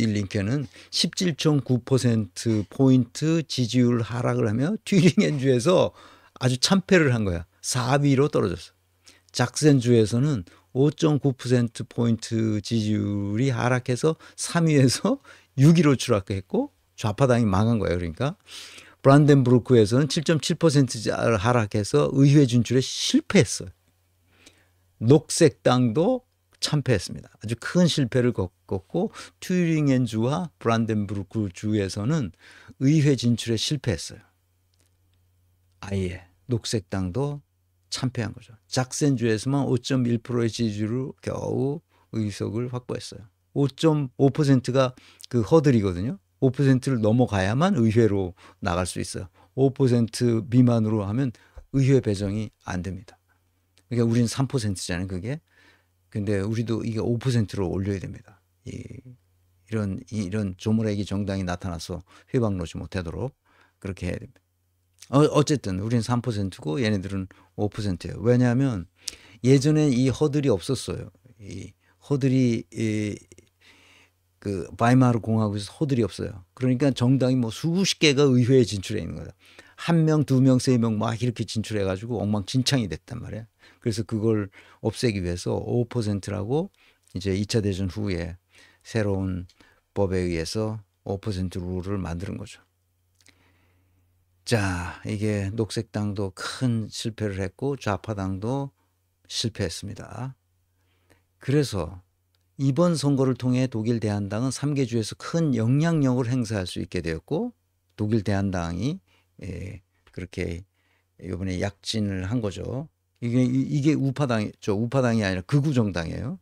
딜링케는 17.9% 포인트 지지율 하락을 하며 튜링엔주에서 아주 참패를 한 거야. 4위로 떨어졌어. 작센주에서는 5.9% 포인트 지지율이 하락해서 3위에서 6위로 추락했고 좌파당이 망한 거예요. 그러니까 브란덴부르크에서는 7.7% 하락해서 의회 진출에 실패했어요. 녹색당도 참패했습니다. 아주 큰 실패를 겪었고 튜링엔 주와 브란덴부르크 주에서는 의회 진출에 실패했어요. 아예 녹색당도 참패한 거죠. 작센 주에서만 5.1%의 지지로 겨우 의석을 확보했어요. 5.5%가 그 허들이거든요. 5%를 넘어가야만 의회로 나갈 수 있어요. 5% 미만으로 하면 의회 배정이 안 됩니다. 그러니까 우리는 3%잖아요. 그게 근데 우리도 이게 5%로 올려야 됩니다. 이, 이런 이런 조물애기 정당이 나타나서 회방놓지 못하도록 그렇게 해야 됩니다. 어, 어쨌든 우리는 3%고 얘네들은 5%예요. 왜냐하면 예전에이 허들이 없었어요. 이 허들이 이, 그 바이마르 공화국에서 허들이 없어요. 그러니까 정당이 뭐 수십 개가 의회에 진출해 있는 거다. 한 명, 두 명, 세 명 막 이렇게 진출해 가지고 엉망진창이 됐단 말이야. 그래서 그걸 없애기 위해서 5%라고 이제 2차 대전 후에 새로운 법에 의해서 5% 룰을 만드는 거죠. 자, 이게 녹색당도 큰 실패를 했고 좌파당도 실패했습니다. 그래서 이번 선거를 통해 독일 대한당은 3개 주에서 큰 영향력을 행사할 수 있게 되었고 독일 대한당이 예, 그렇게 이번에 약진을 한 거죠. 이게 이게 우파당이죠. 우파당이 아니라 극우 정당이에요.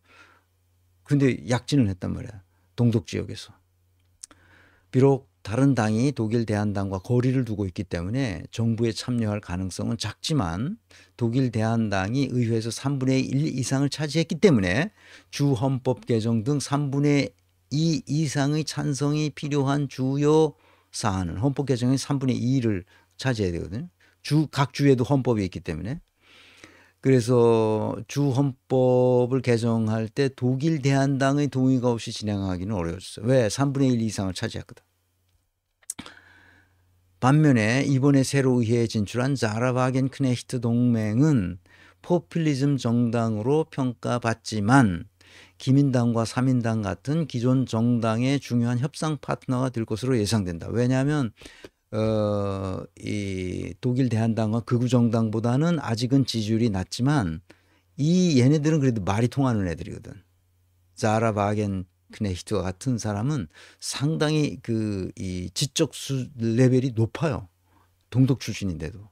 근데 약진을 했단 말이야. 동독 지역에서. 비록 다른 당이 독일 대한당과 거리를 두고 있기 때문에 정부에 참여할 가능성은 작지만 독일 대한당이 의회에서 3분의 1 이상을 차지했기 때문에 주 헌법 개정 등 3분의 2 이상의 찬성이 필요한 주요 사안은 헌법 개정의 3분의 2를 차지해야 되거든요. 주 각 주에도 헌법이 있기 때문에 그래서 주 헌법을 개정할 때 독일 대한당의 동의가 없이 진행하기는 어려웠어요. 왜? 3분의 1 이상을 차지했거든. 반면에 이번에 새로 의회에 진출한 자라바겐 크네히트 동맹은 포퓰리즘 정당으로 평가받지만 기민당과 삼인당 같은 기존 정당의 중요한 협상 파트너가 될 것으로 예상된다. 왜냐하면 어, 이 독일 대한당과 극우 정당보다는 아직은 지지율이 낮지만 이 얘네들은 그래도 말이 통하는 애들이거든. 자라 바겐 그네히트와 같은 사람은 상당히 그 이 지적 수 레벨이 높아요. 동독 출신인데도.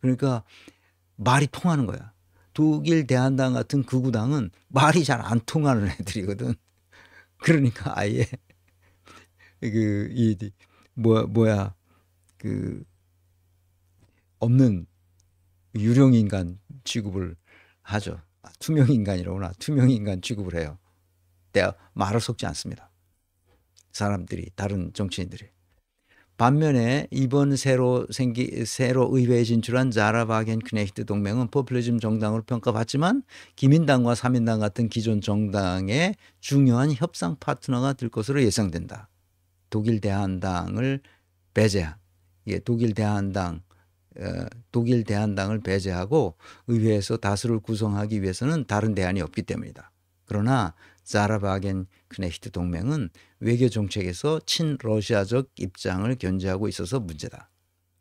그러니까 말이 통하는 거야. 독일 대한당 같은 극우당은 말이 잘 안 통하는 애들이거든. 그러니까 아예 그 이뭐 뭐야 뭐야 그 없는 유령 인간 취급을 하죠. 아, 투명 인간이라고나 투명 인간 취급을 해요. 내가 말을 섞지 않습니다. 사람들이 다른 정치인들이 반면에 이번 새로 생기 새로 의회에 진출한 자라바겐 크네히트 동맹은 포퓰리즘 정당으로 평가받지만 기민당과 사민당 같은 기존 정당의 중요한 협상 파트너가 될 것으로 예상된다. 독일 대한당을 배제한 예, 독일 대한당 어, 독일 대한당을 배제하고 의회에서 다수를 구성하기 위해서는 다른 대안이 없기 때문이다. 그러나 사라바겐 크네히트 동맹은 외교 정책에서 친러시아적 입장을 견제하고 있어서 문제다.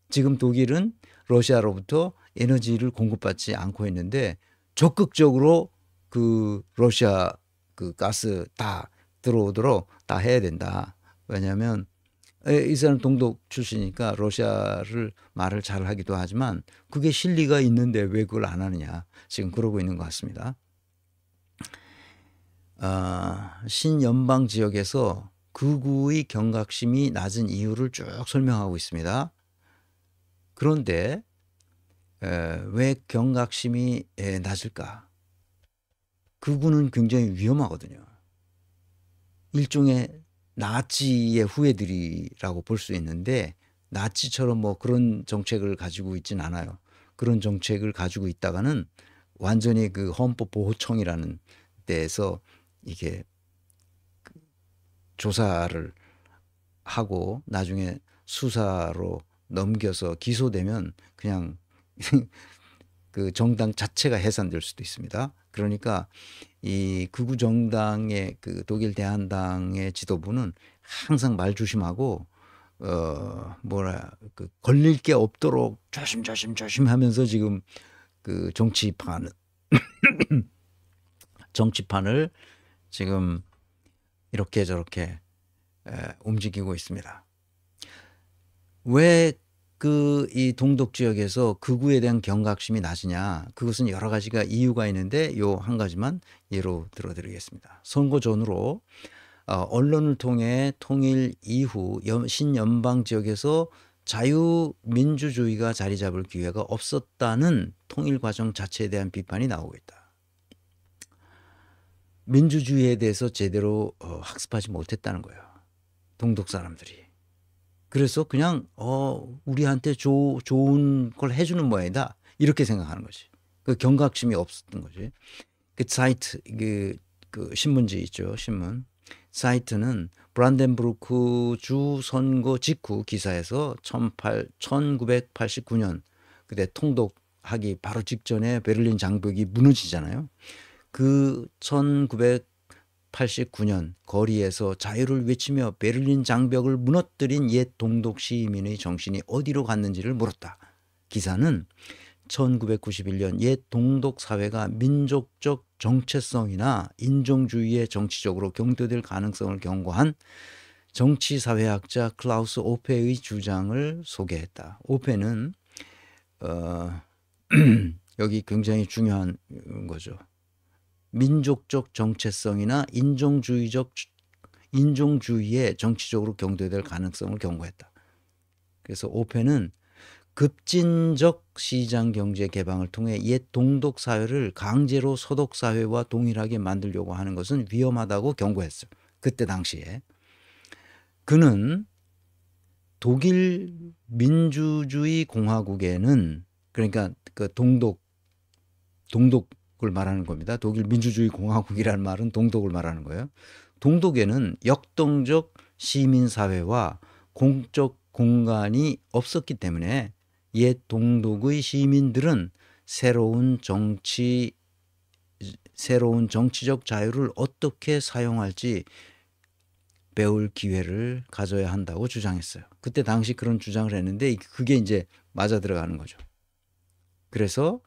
지금 독일은 러시아로부터 에너지를 공급받지 않고 있는데 적극적으로 그 러시아 그 가스 다 들어오도록 다 해야 된다. 왜냐하면 예, 이 사람 동독 출신이니까 러시아를 말을 잘 하기도 하지만 그게 실리가 있는데 왜 그걸 안 하느냐 지금 그러고 있는 것 같습니다. 아, 신연방 지역에서 극우의 경각심이 낮은 이유를 쭉 설명하고 있습니다. 그런데 에, 왜 경각심이 에, 낮을까? 극우는 굉장히 위험하거든요. 일종의 나치의 후예들이라고 볼 수 있는데 나치처럼 뭐 그런 정책을 가지고 있진 않아요. 그런 정책을 가지고 있다가는 완전히 그 헌법 보호청이라는 데에서 이게 그 조사를 하고 나중에 수사로 넘겨서 기소되면 그냥 그 정당 자체가 해산될 수도 있습니다. 그러니까 이 극우 정당의 그 독일 대한당의 지도부는 항상 말 조심하고 어 뭐라 그 걸릴 게 없도록 조심 조심 조심하면서 지금 그 정치판 정치판을 지금 이렇게 저렇게 에, 움직이고 있습니다. 왜 그이 동독 지역에서 극우에 대한 경각심이 낮으냐 그것은 여러 가지가 이유가 있는데 요 한 가지만 예로 들어드리겠습니다. 선거 전으로 어, 언론을 통해 통일 이후 신연방 지역에서 자유민주주의가 자리 잡을 기회가 없었다는 통일 과정 자체에 대한 비판이 나오고 있다. 민주주의에 대해서 제대로 어, 학습하지 못했다는 거예요. 동독 사람들이. 그래서 그냥 어 우리한테 조, 좋은 걸 해주는 모양이다 이렇게 생각하는 거지. 그 경각심이 없었던 거지. 그 사이트 그, 그 신문지 있죠 신문 사이트는 브란덴부르크 주 선거 직후 기사에서 18, 1989년 그때 통독하기 바로 직전에 베를린 장벽이 무너지잖아요. 그 1900, 89년 거리에서 자유를 외치며 베를린 장벽을 무너뜨린 옛 동독 시민의 정신이 어디로 갔는지를 물었다. 기사는 1991년 옛 동독 사회가 민족적 정체성이나 인종주의에 정치적으로 경도될 가능성을 경고한 정치사회학자 클라우스 오페의 주장을 소개했다. 오페는 어, 여기 굉장히 중요한 거죠. 민족적 정체성이나 인종주의적 인종주의에 정치적으로 경도될 가능성을 경고했다. 그래서 오펜은 급진적 시장 경제 개방을 통해 옛 동독 사회를 강제로 서독 사회와 동일하게 만들려고 하는 것은 위험하다고 경고했어요. 그때 당시에 그는 독일 민주주의 공화국에는 그러니까 그 동독 동독 동독을 말하는 겁니다. 독일 민주주의 공화국이라는 말은 동독을 말하는 거예요. 동독에는 역동적 시민 사회와 공적 공간이 없었기 때문에 옛 동독의 시민들은 새로운 정치 새로운 정치적 자유를 어떻게 사용할지 배울 기회를 가져야 한다고 주장했어요. 그때 당시 그런 주장을 했는데 그게 이제 맞아 들어가는 거죠. 그래서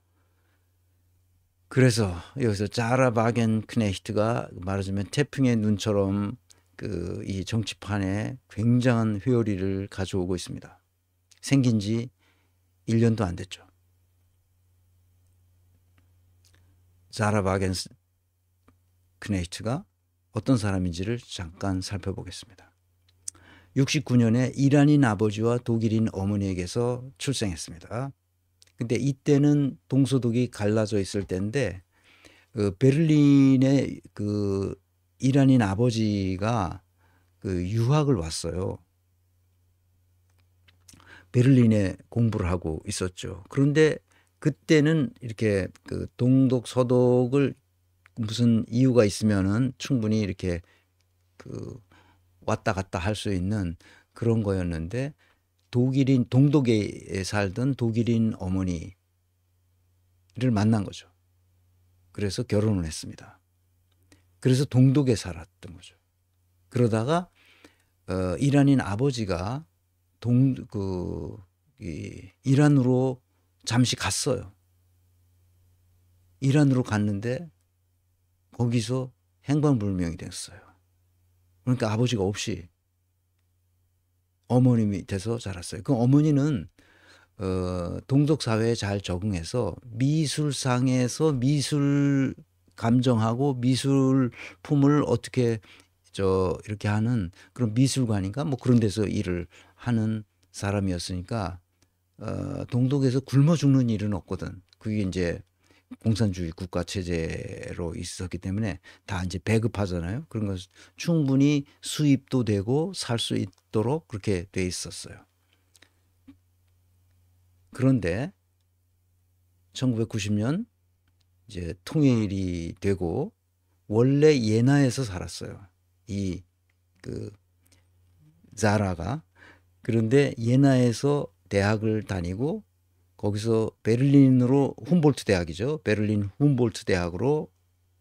그래서 여기서 자라 바겐크네히트가 말하자면 태풍의 눈처럼 그 이 정치판에 굉장한 회오리를 가져오고 있습니다. 생긴 지 1년도 안 됐죠. 자라 바겐크네히트가 어떤 사람인지를 잠깐 살펴보겠습니다. 69년에 이란인 아버지와 독일인 어머니에게서 출생했습니다. 근데 이때는 동서독이 갈라져 있을 때인데 그 베를린의 그 이란인 아버지가 그 유학을 왔어요. 베를린에 공부를 하고 있었죠. 그런데 그때는 이렇게 그 동독 서독을 무슨 이유가 있으면은 충분히 이렇게 그 왔다 갔다 할 수 있는 그런 거였는데 독일인 동독에 살던 독일인 어머니를 만난 거죠. 그래서 결혼을 했습니다. 그래서 동독에 살았던 거죠. 그러다가 어, 이란인 아버지가 동 그 이란으로 잠시 갔어요. 이란으로 갔는데 거기서 행방불명이 됐어요. 그러니까 아버지가 없이 어머님이돼서 자랐어요. 그 어머니는 어, 동독 사회에 잘 적응해서 미술상에서 미술 감정하고 미술품을 어떻게 저 이렇게 하는 그런 미술관인가 뭐 그런 데서 일을 하는 사람이었으니까 어, 동독에서 굶어 죽는 일은 없거든. 그게 이제 공산주의 국가 체제로 있었기 때문에 다 이제 배급하잖아요. 그런 것 충분히 수입도 되고 살 수 있도록 그렇게 돼 있었어요. 그런데 1990년 이제 통일이 되고 원래 예나에서 살았어요. 이 그 자라가 그런데 예나에서 대학을 다니고 거기서 베를린으로 훔볼트 대학이죠. 베를린 훔볼트 대학으로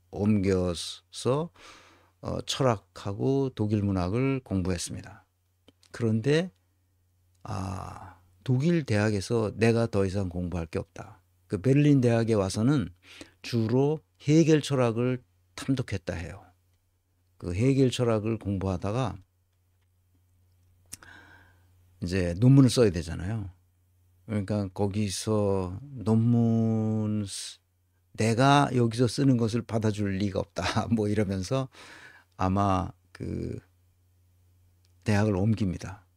옮겨서 어, 철학하고 독일 문학을 공부했습니다. 그런데 아, 독일 대학에서 내가 더 이상 공부할 게 없다. 그 베를린 대학에 와서는 주로 헤겔 철학을 탐독했다 해요. 그 헤겔 철학을 공부하다가 이제 논문을 써야 되잖아요. 그러니까 거기서 논문 내가 여기서 쓰는 것을 받아줄 리가 없다. 뭐 이러면서 아마 그 대학을 옮깁니다.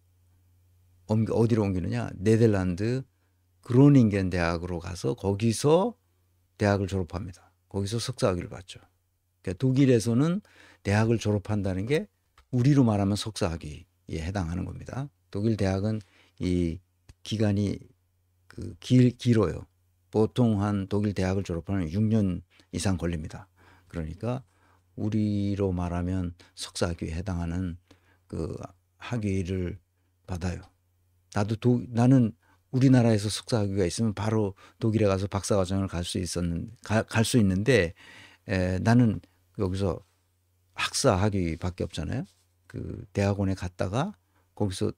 옮기, 어디로 옮기느냐? 네덜란드 그로닝겐 대학으로 가서 거기서 대학을 졸업합니다. 거기서 석사학위를 받죠. 그러니까 독일에서는 대학을 졸업한다는 게 우리로 말하면 석사학위에 해당하는 겁니다. 독일 대학은 이 기간이 그 길, 길어요. 보통 한 독일 대학을 졸업하면 6년 이상 걸립니다. 그러니까 우리로 말하면 석사 학위에 해당하는 그 학위를 받아요. 나도 도, 나는 우리나라에서 석사 학위가 있으면 바로 독일에 가서 박사 과정을 갈 수 있었는 갈수 있는데 에, 나는 여기서 학사 학위밖에 없잖아요. 그 대학원에 갔다가 거기서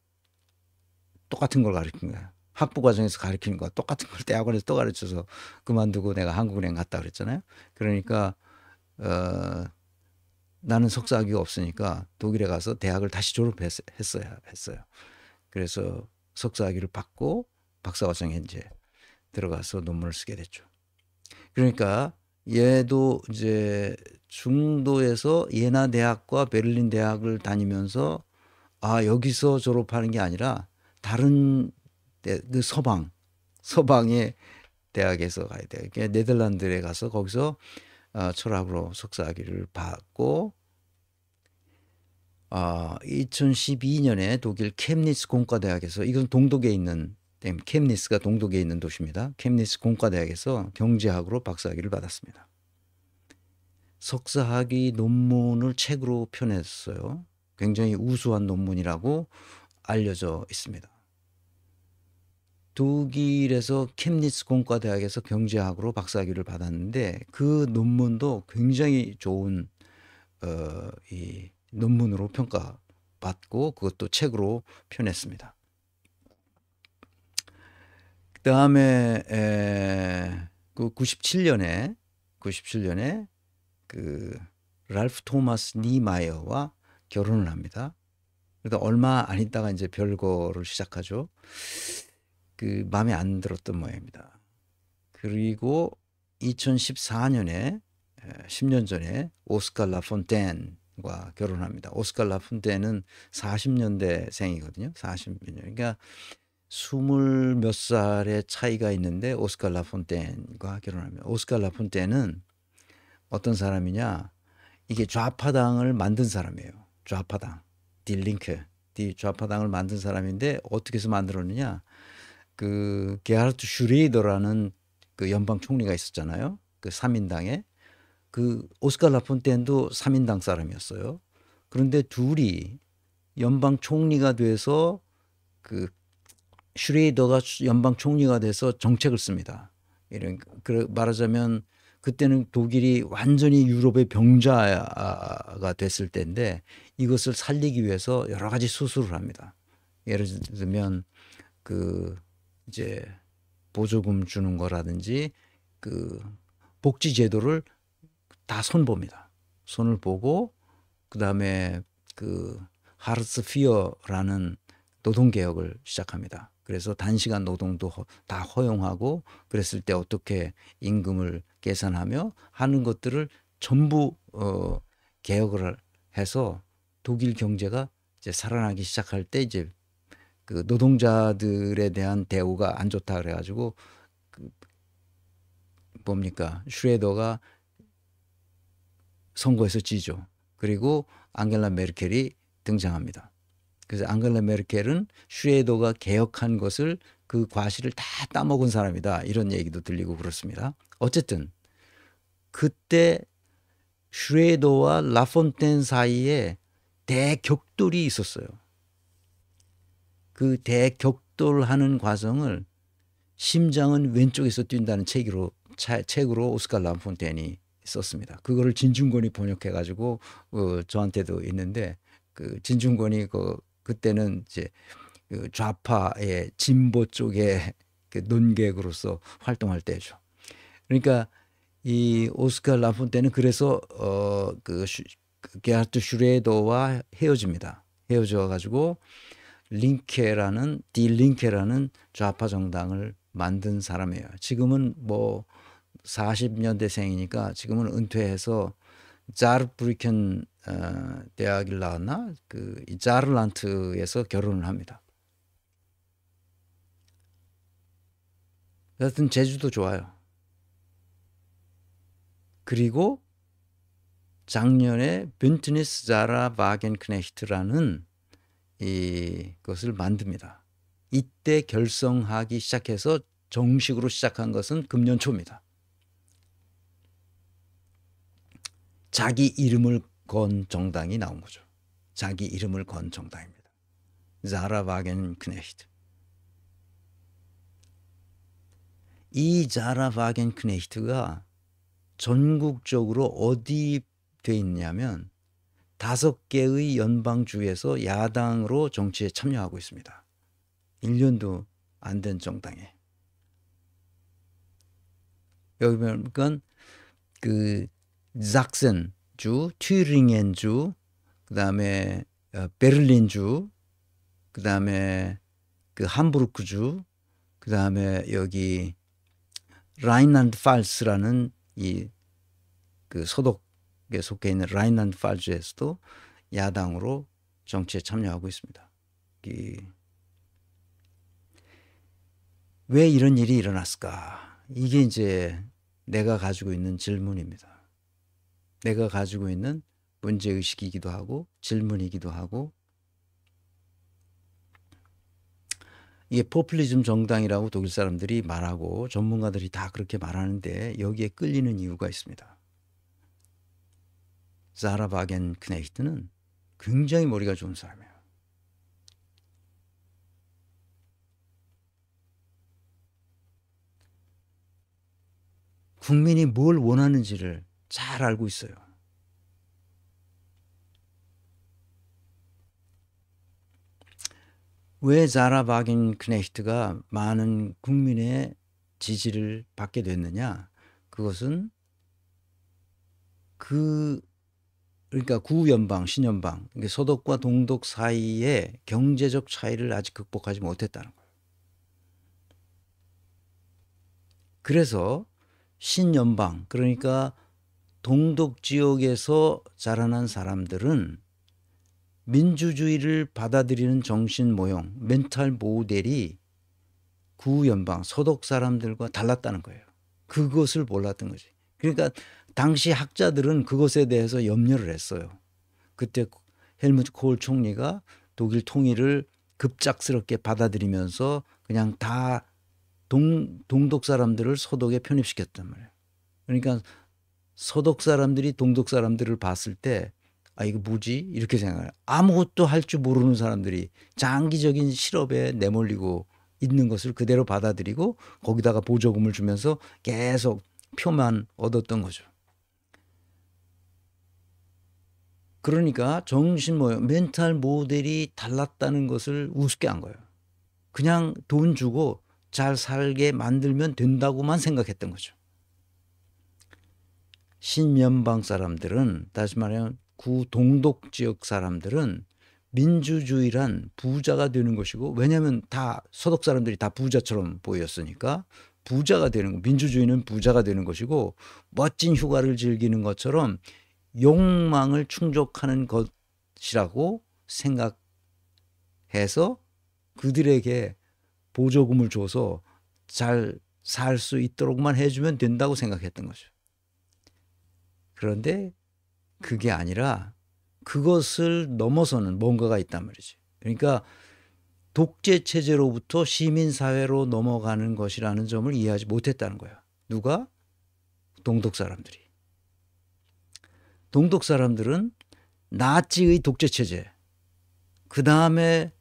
똑같은 걸 가르친 거야. 학부 과정에서 가르치는 거와 똑같은 걸 대학원에서 또 가르쳐서 그만두고 내가 한국은행 갔다 그랬잖아요. 그러니까 어, 나는 석사학위가 없으니까 독일에 가서 대학을 다시 졸업했어야 했어요. 그래서 석사학위를 받고 박사과정 에현제 들어가서 논문을 쓰게 됐죠. 그러니까 얘도 이제 중도에서 예나 대학과 베를린 대학을 다니면서 아 여기서 졸업하는 게 아니라 다른 네, 그 서방 서방의 대학에서 가야 돼요. 그러니까 네덜란드에 가서 거기서 어, 철학으로 석사학위를 받고 어, 2012년에 독일 캠니스 공과대학에서 이건 동독에 있는 캠니스가 동독에 있는 도시입니다. 캠니스 공과대학에서 경제학으로 박사학위를 받았습니다. 석사학위 논문을 책으로 펴냈어요. 굉장히 우수한 논문이라고 알려져 있습니다. 독일에서 캠니츠 공과대학에서 경제학으로 박사학위를 받았는데 그 논문도 굉장히 좋은 어, 이 논문으로 평가받고 그것도 책으로 펴냈습니다. 그 다음에 그 97년에 97년에 그 랄프 토마스 니마이어와 결혼을 합니다. 그러다 그러니까 얼마 안 있다가 이제 별거를 시작하죠. 그 마음에 안 들었던 모양입니다. 그리고 2014년에 10년 전에 오스카 라폰텐과 결혼합니다. 오스카 라폰텐은 40년대생이거든요. 40년. 그러니까 스물 몇 살의 차이가 있는데 오스카 라폰텐과 결혼합니다. 오스카 라폰텐은 어떤 사람이냐? 이게 좌파당을 만든 사람이에요. 좌파당. 딜링크. 좌파당을 만든 사람인데 어떻게 해 만들었느냐? 그 게하르트 슈레이더라는 그 연방 총리가 있었잖아요. 그 3인당에 그 오스카 라폰텐도 3인당 사람이었어요. 그런데 둘이 연방 총리가 돼서 그 슈레이더가 연방 총리가 돼서 정책을 씁니다. 이런 그 말하자면 그때는 독일이 완전히 유럽의 병자가 됐을 때인데 이것을 살리기 위해서 여러 가지 수술을 합니다. 예를 들면 그 이제 보조금 주는 거라든지 그 복지 제도를 다 손봅니다. 손을 보고 그다음에 그하르스 피어라는 노동 개혁을 시작합니다. 그래서 단시간 노동도 다 허용하고 그랬을 때 어떻게 임금을 계산하며 하는 것들을 전부 어 개혁을 해서 독일 경제가 이제 살아나기 시작할 때 이제 그 노동자들에 대한 대우가 안 좋다 그래가지고 그 뭡니까 슈레더가 선거에서 지죠. 그리고 앙겔라 메르켈이 등장합니다. 그래서 앙겔라 메르켈은 슈레더가 개혁한 것을 그 과실을 다 따먹은 사람이다 이런 얘기도 들리고 그렇습니다. 어쨌든 그때 슈레더와 라폰텐 사이에 대격돌이 있었어요. 그 대격돌하는 과정을 심장은 왼쪽에서 뛴다는 책으로 차, 책으로 오스카 람폰텐이 썼습니다. 그거를 진중권이 번역해 가지고 어, 저한테도 있는데 그 진중권이 그 그때는 이제 그 좌파의 진보 쪽에그 논객으로서 활동할 때죠. 그러니까 이 오스카 람폰텐는 그래서 어그 그 게하트 슈레더와 헤어집니다. 헤어져 가지고 링케라는 딜링케라는 좌파 정당을 만든 사람이에요. 지금은 뭐 40년대생이니까 지금은 은퇴해서 자르브리켄 어, 대학을 나왔나 그 자르란트에서 결혼을 합니다. 여하튼 제주도 좋아요. 그리고 작년에 빈트니스 자라 바겐 크네히트라는 이 것을 만듭니다. 이때 결성하기 시작해서 정식으로 시작한 것은 금년초입니다. 자기 이름을 건 정당이 나온 거죠. 자기 이름을 건 정당입니다. 자라바겐 크네히트. 이 자라바겐 크네히트가 전국적으로 어디 돼 있냐면 다섯 개의 연방주에서 야당으로 정치에 참여하고 있습니다. 1년도 안 된 정당에. 여기 보면 그 작센 주, 튜링엔 주, 그다음에 어, 베를린 주, 그다음에 그 함부르크 주, 그다음에 여기 라인란드 팔스라는 이그 서독 속해 있는 라인란드 팔즈에서도 야당으로 정치에 참여하고 있습니다. 이, 왜 이런 일이 일어났을까? 이게 이제 내가 가지고 있는 질문입니다. 내가 가지고 있는 문제 의식이기도 하고 질문이기도 하고 이게 포퓰리즘 정당이라고 독일 사람들이 말하고 전문가들이 다 그렇게 말하는데 여기에 끌리는 이유가 있습니다. 사라 바겐 크네히트는 굉장히 머리가 좋은 사람이에요. 국민이 뭘 원하는지를 잘 알고 있어요. 왜 자라 바긴 크네히트가 많은 국민의 지지를 받게 됐느냐? 그것은 그 그러니까 구연방, 신연방, 그러니까 서독과 동독 사이의 경제적 차이를 아직 극복하지 못했다는 거예요. 그래서 신연방, 그러니까 동독 지역에서 자라난 사람들은 민주주의를 받아들이는 정신 모형, 멘탈 모델이 구연방, 서독 사람들과 달랐다는 거예요. 그것을 몰랐던 거지. 그러니까 당시 학자들은 그것에 대해서 염려를 했어요. 그때 헬무트 코울 총리가 독일 통일을 급작스럽게 받아들이면서 그냥 다 동, 동독 사람들을 서독에 편입시켰단 말이에요. 그러니까 서독 사람들이 동독 사람들을 봤을 때 아, 이거 뭐지? 이렇게 생각해요. 을 아무것도 할 줄 모르는 사람들이 장기적인 실업에 내몰리고 있는 것을 그대로 받아들이고 거기다가 보조금을 주면서 계속 표만 얻었던 거죠. 그러니까 정신 모 멘탈 모델이 달랐다는 것을 우습게 한 거예요. 그냥 돈 주고 잘 살게 만들면 된다고만 생각했던 거죠. 신면방 사람들은 다시 말하면 구동독 지역 사람들은 민주주의란 부자가 되는 것이고 왜냐하면 다 서독 사람들이 다 부자처럼 보였으니까 부자가 되는 거 민주주의는 부자가 되는 것이고 멋진 휴가를 즐기는 것처럼 욕망을 충족하는 것이라고 생각해서 그들에게 보조금을 줘서 잘 살 수 있도록만 해주면 된다고 생각했던 거죠. 그런데 그게 아니라 그것을 넘어서는 뭔가가 있단 말이지. 그러니까 독재 체제로부터 시민 사회로 넘어가는 것이라는 점을 이해하지 못했다는 거야. 누가? 동독 사람들이. 동독 사람들은 나치의 독재 체제 그 다음에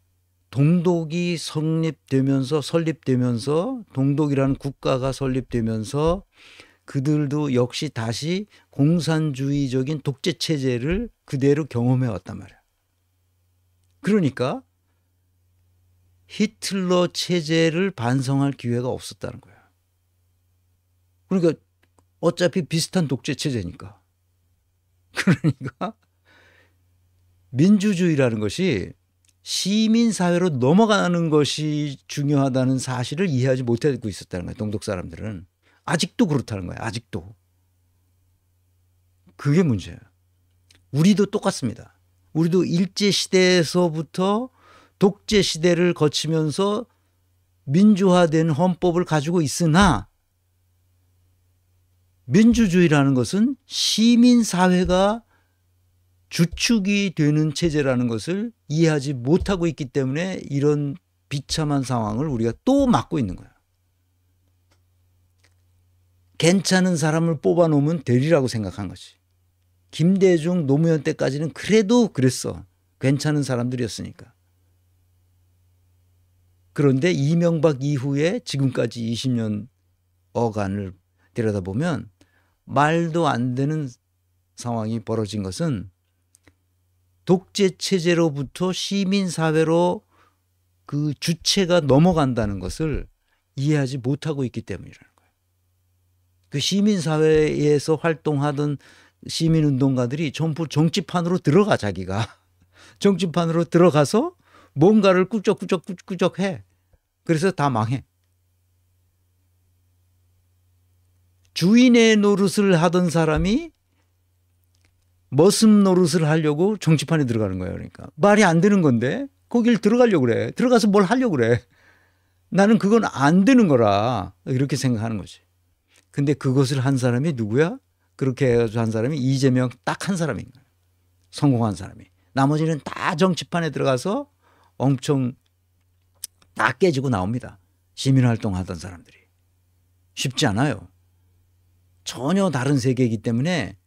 동독이 성립되면서 설립되면서 동독이라는 국가가 설립되면서 그들도 역시 다시 공산주의적인 독재 체제를 그대로 경험해 왔단 말이야. 그러니까 히틀러 체제를 반성할 기회가 없었다는 거야. 그러니까 어차피 비슷한 독재 체제니까. 그러니까 민주주의라는 것이 시민사회로 넘어가는 것이 중요하다는 사실을 이해하지 못하고 있었다는 거예요. 동독 사람들은. 아직도 그렇다는 거예요. 아직도. 그게 문제예요. 우리도 똑같습니다. 우리도 일제시대에서부터 독재시대를 거치면서 민주화된 헌법을 가지고 있으나 민주주의라는 것은 시민사회가 주축이 되는 체제라는 것을 이해하지 못하고 있기 때문에 이런 비참한 상황을 우리가 또 막고 있는 거예요. 괜찮은 사람을 뽑아놓으면 되리라고 생각한 거지. 김대중, 노무현 때까지는 그래도 그랬어. 괜찮은 사람들이었으니까. 그런데 이명박 이후에 지금까지 20년 어간을 들여다보면 말도 안 되는 상황이 벌어진 것은 독재 체제로부터 시민 사회로 그 주체가 넘어간다는 것을 이해하지 못하고 있기 때문이라는 거예요. 그 시민 사회에서 활동하던 시민 운동가들이 전부 정치판으로 들어가 자기가 정치판으로 들어가서 뭔가를 꾸적꾸적 꾸적해. 그래서 다 망해. 주인의 노릇을 하던 사람이 머슴 노릇을 하려고 정치판에 들어가는 거예요. 그러니까 말이 안 되는 건데 거길 들어가려고 그래. 들어가서 뭘 하려고 그래. 나는 그건 안 되는 거라 이렇게 생각하는 거지. 근데 그것을 한 사람이 누구야? 그렇게 해서한 사람이 이재명 딱 한 사람인 거예요. 성공한 사람이. 나머지는 다 정치판에 들어가서 엄청 다 깨지고 나옵니다. 시민활동 하던 사람들이. 쉽지 않아요. 전혀 다른 세계이기 때문에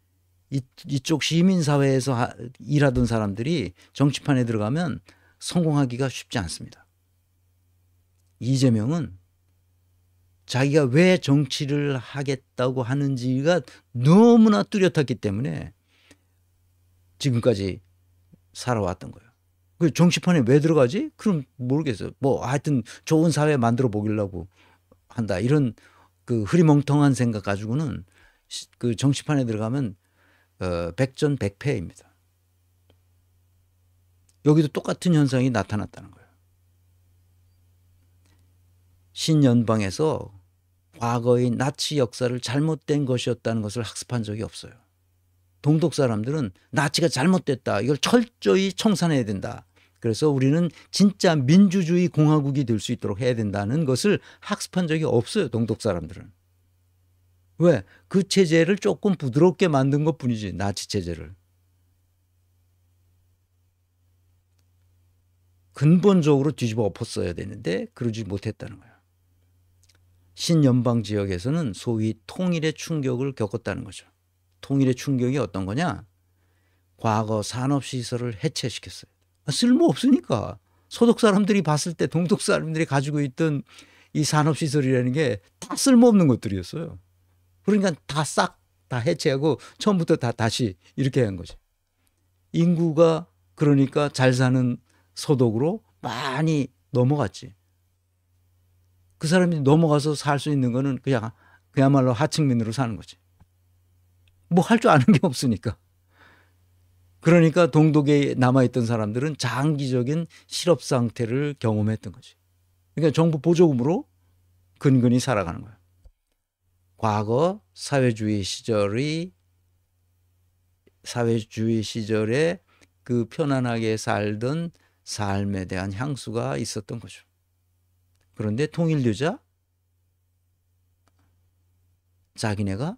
이, 이쪽 시민사회에서 하, 일하던 사람들이 정치판에 들어가면 성공하기가 쉽지 않습니다. 이재명은 자기가 왜 정치를 하겠다고 하는지가 너무나 뚜렷했기 때문에 지금까지 살아왔던 거예요. 그 정치판에 왜 들어가지? 그럼 모르겠어요. 뭐 하여튼 좋은 사회 만들어 보기려고 한다. 이런 그 흐리멍텅한 생각 가지고는 그 정치판에 들어가면 어, 백전백패입니다. 여기도 똑같은 현상이 나타났다는 거예요. 신연방에서 과거의 나치 역사를 잘못된 것이었다는 것을 학습한 적이 없어요. 동독 사람들은 나치가 잘못됐다. 이걸 철저히 청산해야 된다. 그래서 우리는 진짜 민주주의 공화국이 될 수 있도록 해야 된다는 것을 학습한 적이 없어요. 동독 사람들은. 왜? 그 체제를 조금 부드럽게 만든 것 뿐이지. 나치 체제를. 근본적으로 뒤집어 엎었어야 되는데 그러지 못했다는 거예요. 신연방 지역에서는 소위 통일의 충격을 겪었다는 거죠. 통일의 충격이 어떤 거냐? 과거 산업시설을 해체시켰어요. 아, 쓸모 없으니까 소득 사람들이 봤을 때 동독 사람들이 가지고 있던 이 산업 시설이라는 게 다 쓸모 없는 것들이었어요. 그러니까 다 싹다 다 해체하고 처음부터 다 다시 이렇게 한 거죠. 인구가 그러니까 잘 사는 소득으로 많이 넘어갔지. 그 사람이 넘어가서 살 수 있는 거는 그냥 그야말로 하층민으로 사는 거지. 뭐 할 줄 아는 게 없으니까. 그러니까 동독에 남아있던 사람들은 장기적인 실업 상태를 경험했던 거지. 그러니까 정부 보조금으로 근근히 살아가는 거야. 과거 사회주의 시절의 사회주의 시절에 그 편안하게 살던 삶에 대한 향수가 있었던 거죠. 그런데 통일되자 자기네가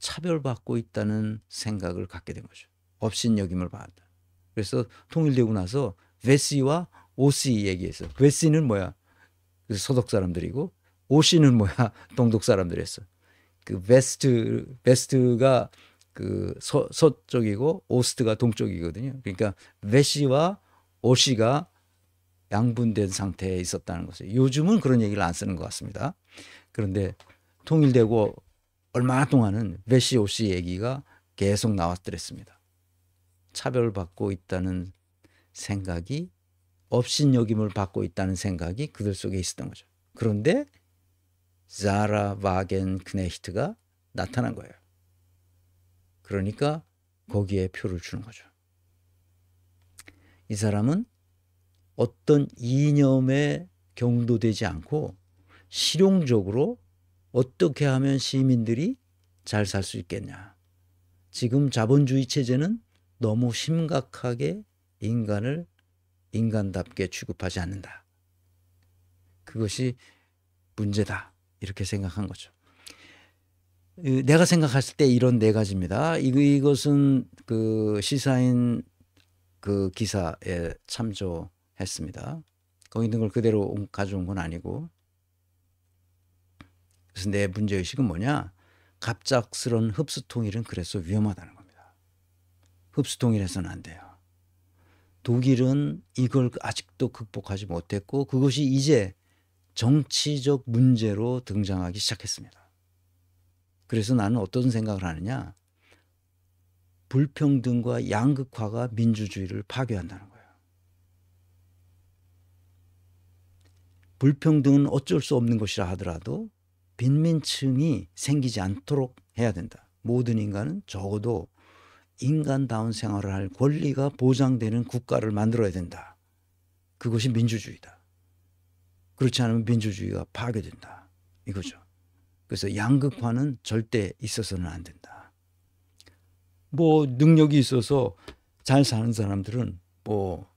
차별받고 있다는 생각을 갖게 된 거죠. 업신여김을 받았다. 그래서 통일되고 나서 웨시와 오시 얘기했어. 웨시는 뭐야? 그 소독 사람들이고 오시는 뭐야? 동독 사람들이었어. 그 베스트 베스트가 그 서, 서쪽이고 오스트가 동쪽이거든요. 그러니까 웨시와 오시가 양분된 상태에 있었다는 것이요즘은 그런 얘기를 안 쓰는 것 같습니다. 그런데 통일되고 얼마 동안은 웨시 오시 얘기가 계속 나왔더랬습니다. 차별받고 있다는 생각이 업신여김을 받고 있다는 생각이 그들 속에 있었던 거죠. 그런데 자라 바겐 크네히트가 나타난 거예요. 그러니까 거기에 표를 주는 거죠. 이 사람은 어떤 이념에 경도되지 않고 실용적으로 어떻게 하면 시민들이 잘 살 수 있겠냐. 지금 자본주의 체제는 너무 심각하게 인간을 인간답게 취급하지 않는다. 그것이 문제다. 이렇게 생각한 거죠. 내가 생각했을 때 이런 네 가지입니다. 이것은 그 시사인 그 기사에 참조했습니다. 거기 있는 걸 그대로 가져온 건 아니고. 그래서 내 문제의식은 뭐냐? 갑작스런 흡수통일은 그래서 위험하다는 거예요. 흡수통일해서는 안 돼요. 독일은 이걸 아직도 극복하지 못했고 그것이 이제 정치적 문제로 등장하기 시작했습니다. 그래서 나는 어떤 생각을 하느냐? 불평등과 양극화가 민주주의를 파괴한다는 거예요. 불평등은 어쩔 수 없는 것이라 하더라도 빈민층이 생기지 않도록 해야 된다. 모든 인간은 적어도 인간다운 생활을 할 권리가 보장되는 국가를 만들어야 된다. 그것이 민주주의다. 그렇지 않으면 민주주의가 파괴된다. 이거죠. 그래서 양극화는 절대 있어서는 안 된다. 뭐 능력이 있어서 잘 사는 사람들은 뭐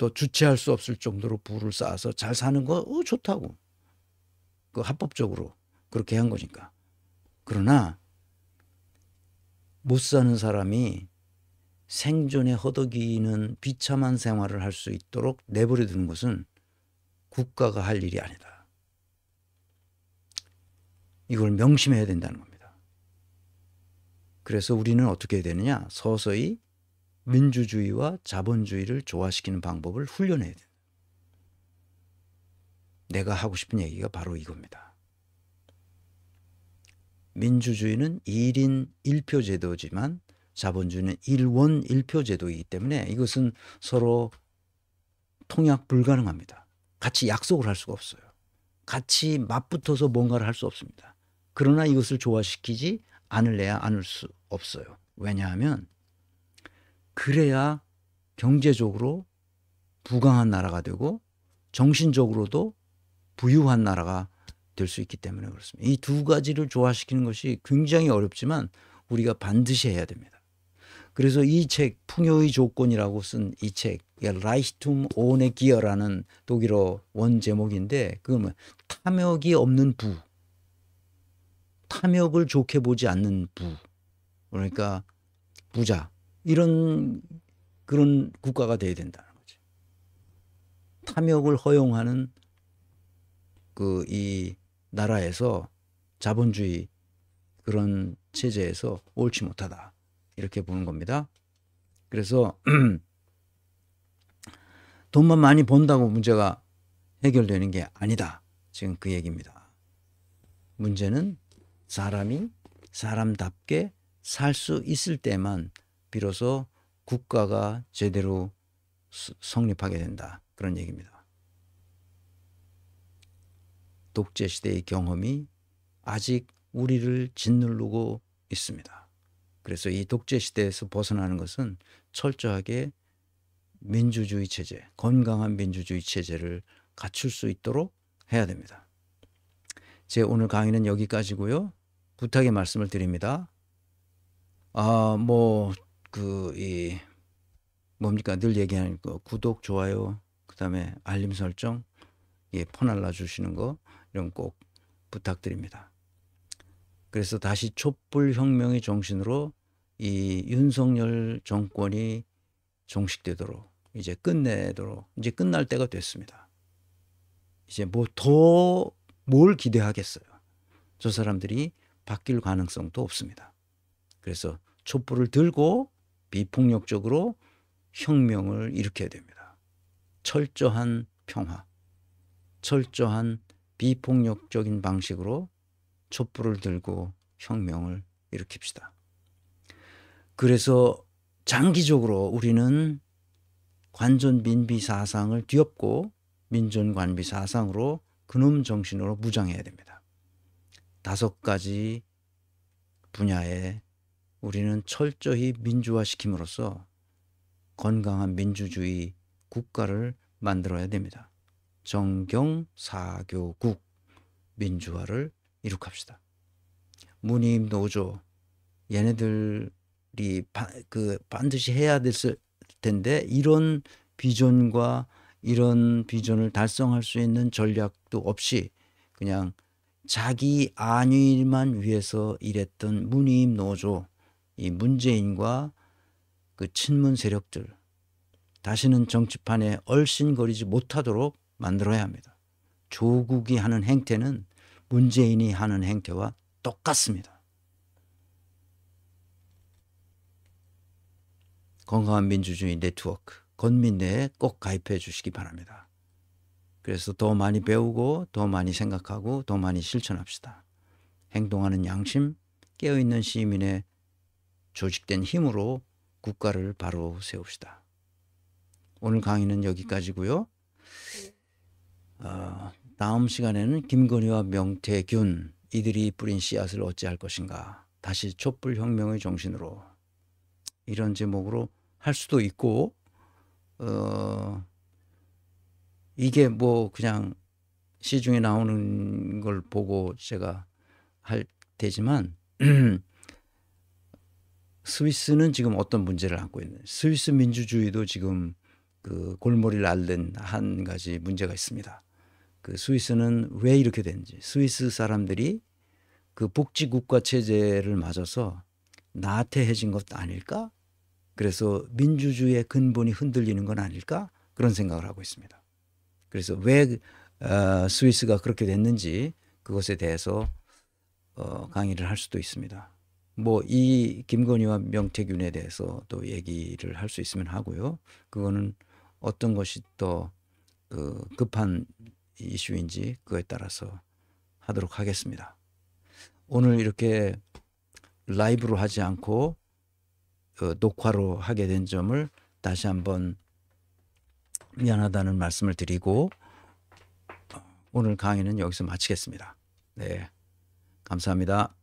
또 주체할 수 없을 정도로 부를 쌓아서 잘 사는 거 어, 좋다고. 그 합법적으로 그렇게 한 거니까. 그러나 못 사는 사람이 생존의 허덕이는 비참한 생활을 할 수 있도록 내버려 두는 것은 국가가 할 일이 아니다. 이걸 명심해야 된다는 겁니다. 그래서 우리는 어떻게 해야 되느냐? 서서히 민주주의와 자본주의를 조화시키는 방법을 훈련해야 된다. 내가 하고 싶은 얘기가 바로 이겁니다. 민주주의는 1인 1표 제도지만 자본주의는 일원 일표 제도이기 때문에 이것은 서로 통약 불가능합니다. 같이 약속을 할 수가 없어요. 같이 맞붙어서 뭔가를 할 수 없습니다. 그러나 이것을 조화시키지 않을래야 않을 수 없어요. 왜냐하면 그래야 경제적으로 부강한 나라가 되고 정신적으로도 부유한 나라가 될 수 있기 때문에 그렇습니다. 이 두 가지를 조화시키는 것이 굉장히 어렵지만 우리가 반드시 해야 됩니다. 그래서 이 책 풍요의 조건이라고 쓴 이책 라이히툼 오온의 기어라는 독일어 원 제목인데 그뭐 탐욕이 없는 부 탐욕을 좋게 보지 않는 부 그러니까 부자 이런 그런 국가가 돼야 된다는 거지 탐욕을 허용하는 그 이 나라에서 자본주의 그런 체제에서 옳지 못하다 이렇게 보는 겁니다. 그래서 돈만 많이 번다고 문제가 해결되는 게 아니다. 지금 그 얘기입니다. 문제는 사람이 사람답게 살 수 있을 때만 비로소 국가가 제대로 성립하게 된다. 그런 얘기입니다. 독재 시대의 경험이 아직 우리를 짓누르고 있습니다. 그래서 이 독재 시대에서 벗어나는 것은 철저하게 민주주의 체제, 건강한 민주주의 체제를 갖출 수 있도록 해야 됩니다. 제 오늘 강의는 여기까지고요. 부탁의 말씀을 드립니다. 아, 뭐 그 이 뭡니까 늘 얘기하는 거 구독, 좋아요, 그다음에 알림 설정, 예, 폰 알라 주시는 거 이런 꼭 부탁드립니다. 그래서 다시 촛불 혁명의 정신으로 이 윤석열 정권이 종식되도록 이제 끝내도록 이제 끝날 때가 됐습니다. 이제 뭐 더 뭘 기대하겠어요. 저 사람들이 바뀔 가능성도 없습니다. 그래서 촛불을 들고 비폭력적으로 혁명을 일으켜야 됩니다. 철저한 평화, 철저한 비폭력적인 방식으로 촛불을 들고 혁명을 일으킵시다. 그래서 장기적으로 우리는 관전 민비 사상을 뒤엎고 민전 관비 사상으로 근원 정신으로 무장해야 됩니다. 다섯 가지 분야에 우리는 철저히 민주화시킴으로써 건강한 민주주의 국가를 만들어야 됩니다. 정경 사교국 민주화를 이룩합시다. 무님 노조 얘네들이 바, 그 반드시 해야 됐을 텐데 이런 비전과 이런 비전을 달성할 수 있는 전략도 없이 그냥 자기 안위만 위해서 일했던 문임 노조 이 문재인과 그 친문 세력들 다시는 정치판에 얼씬거리지 못하도록 만들어야 합니다. 조국이 하는 행태는 문재인이 하는 행태와 똑같습니다. 건강한 민주주의 네트워크 건민대에 꼭 가입해 주시기 바랍니다. 그래서 더 많이 배우고 더 많이 생각하고 더 많이 실천합시다. 행동하는 양심, 깨어있는 시민의 조직된 힘으로 국가를 바로 세웁시다. 오늘 강의는 여기까지고요. 네. 어, 다음 시간에는 김건희와 명태균 이들이 뿌린 씨앗을 어찌할 것인가 다시 촛불혁명의 정신으로 이런 제목으로 할 수도 있고 어, 이게 뭐 그냥 시중에 나오는 걸 보고 제가 할 테지만 스위스는 지금 어떤 문제를 안고 있는 스위스 민주주의도 지금 그 골머리를 앓는 한 가지 문제가 있습니다. 그 스위스는 왜 이렇게 된지 스위스 사람들이 그 복지 국가 체제를 맞아서 나태해진 것 아닐까? 그래서 민주주의의 근본이 흔들리는 건 아닐까? 그런 생각을 하고 있습니다. 그래서 왜 어, 스위스가 그렇게 됐는지 그것에 대해서 어, 강의를 할 수도 있습니다. 뭐 이 김건희와 명태균에 대해서 또 얘기를 할 수 있으면 하고요. 그거는 어떤 것이 더그 급한 이슈인지 그에 따라서 하도록 하겠습니다. 오늘 이렇게 라이브로 하지 않고 어, 녹화로 하게 된 점을 다시 한번 미안하다는 말씀을 드리고 어, 오늘 강의는 여기서 마치겠습니다. 네. 감사합니다.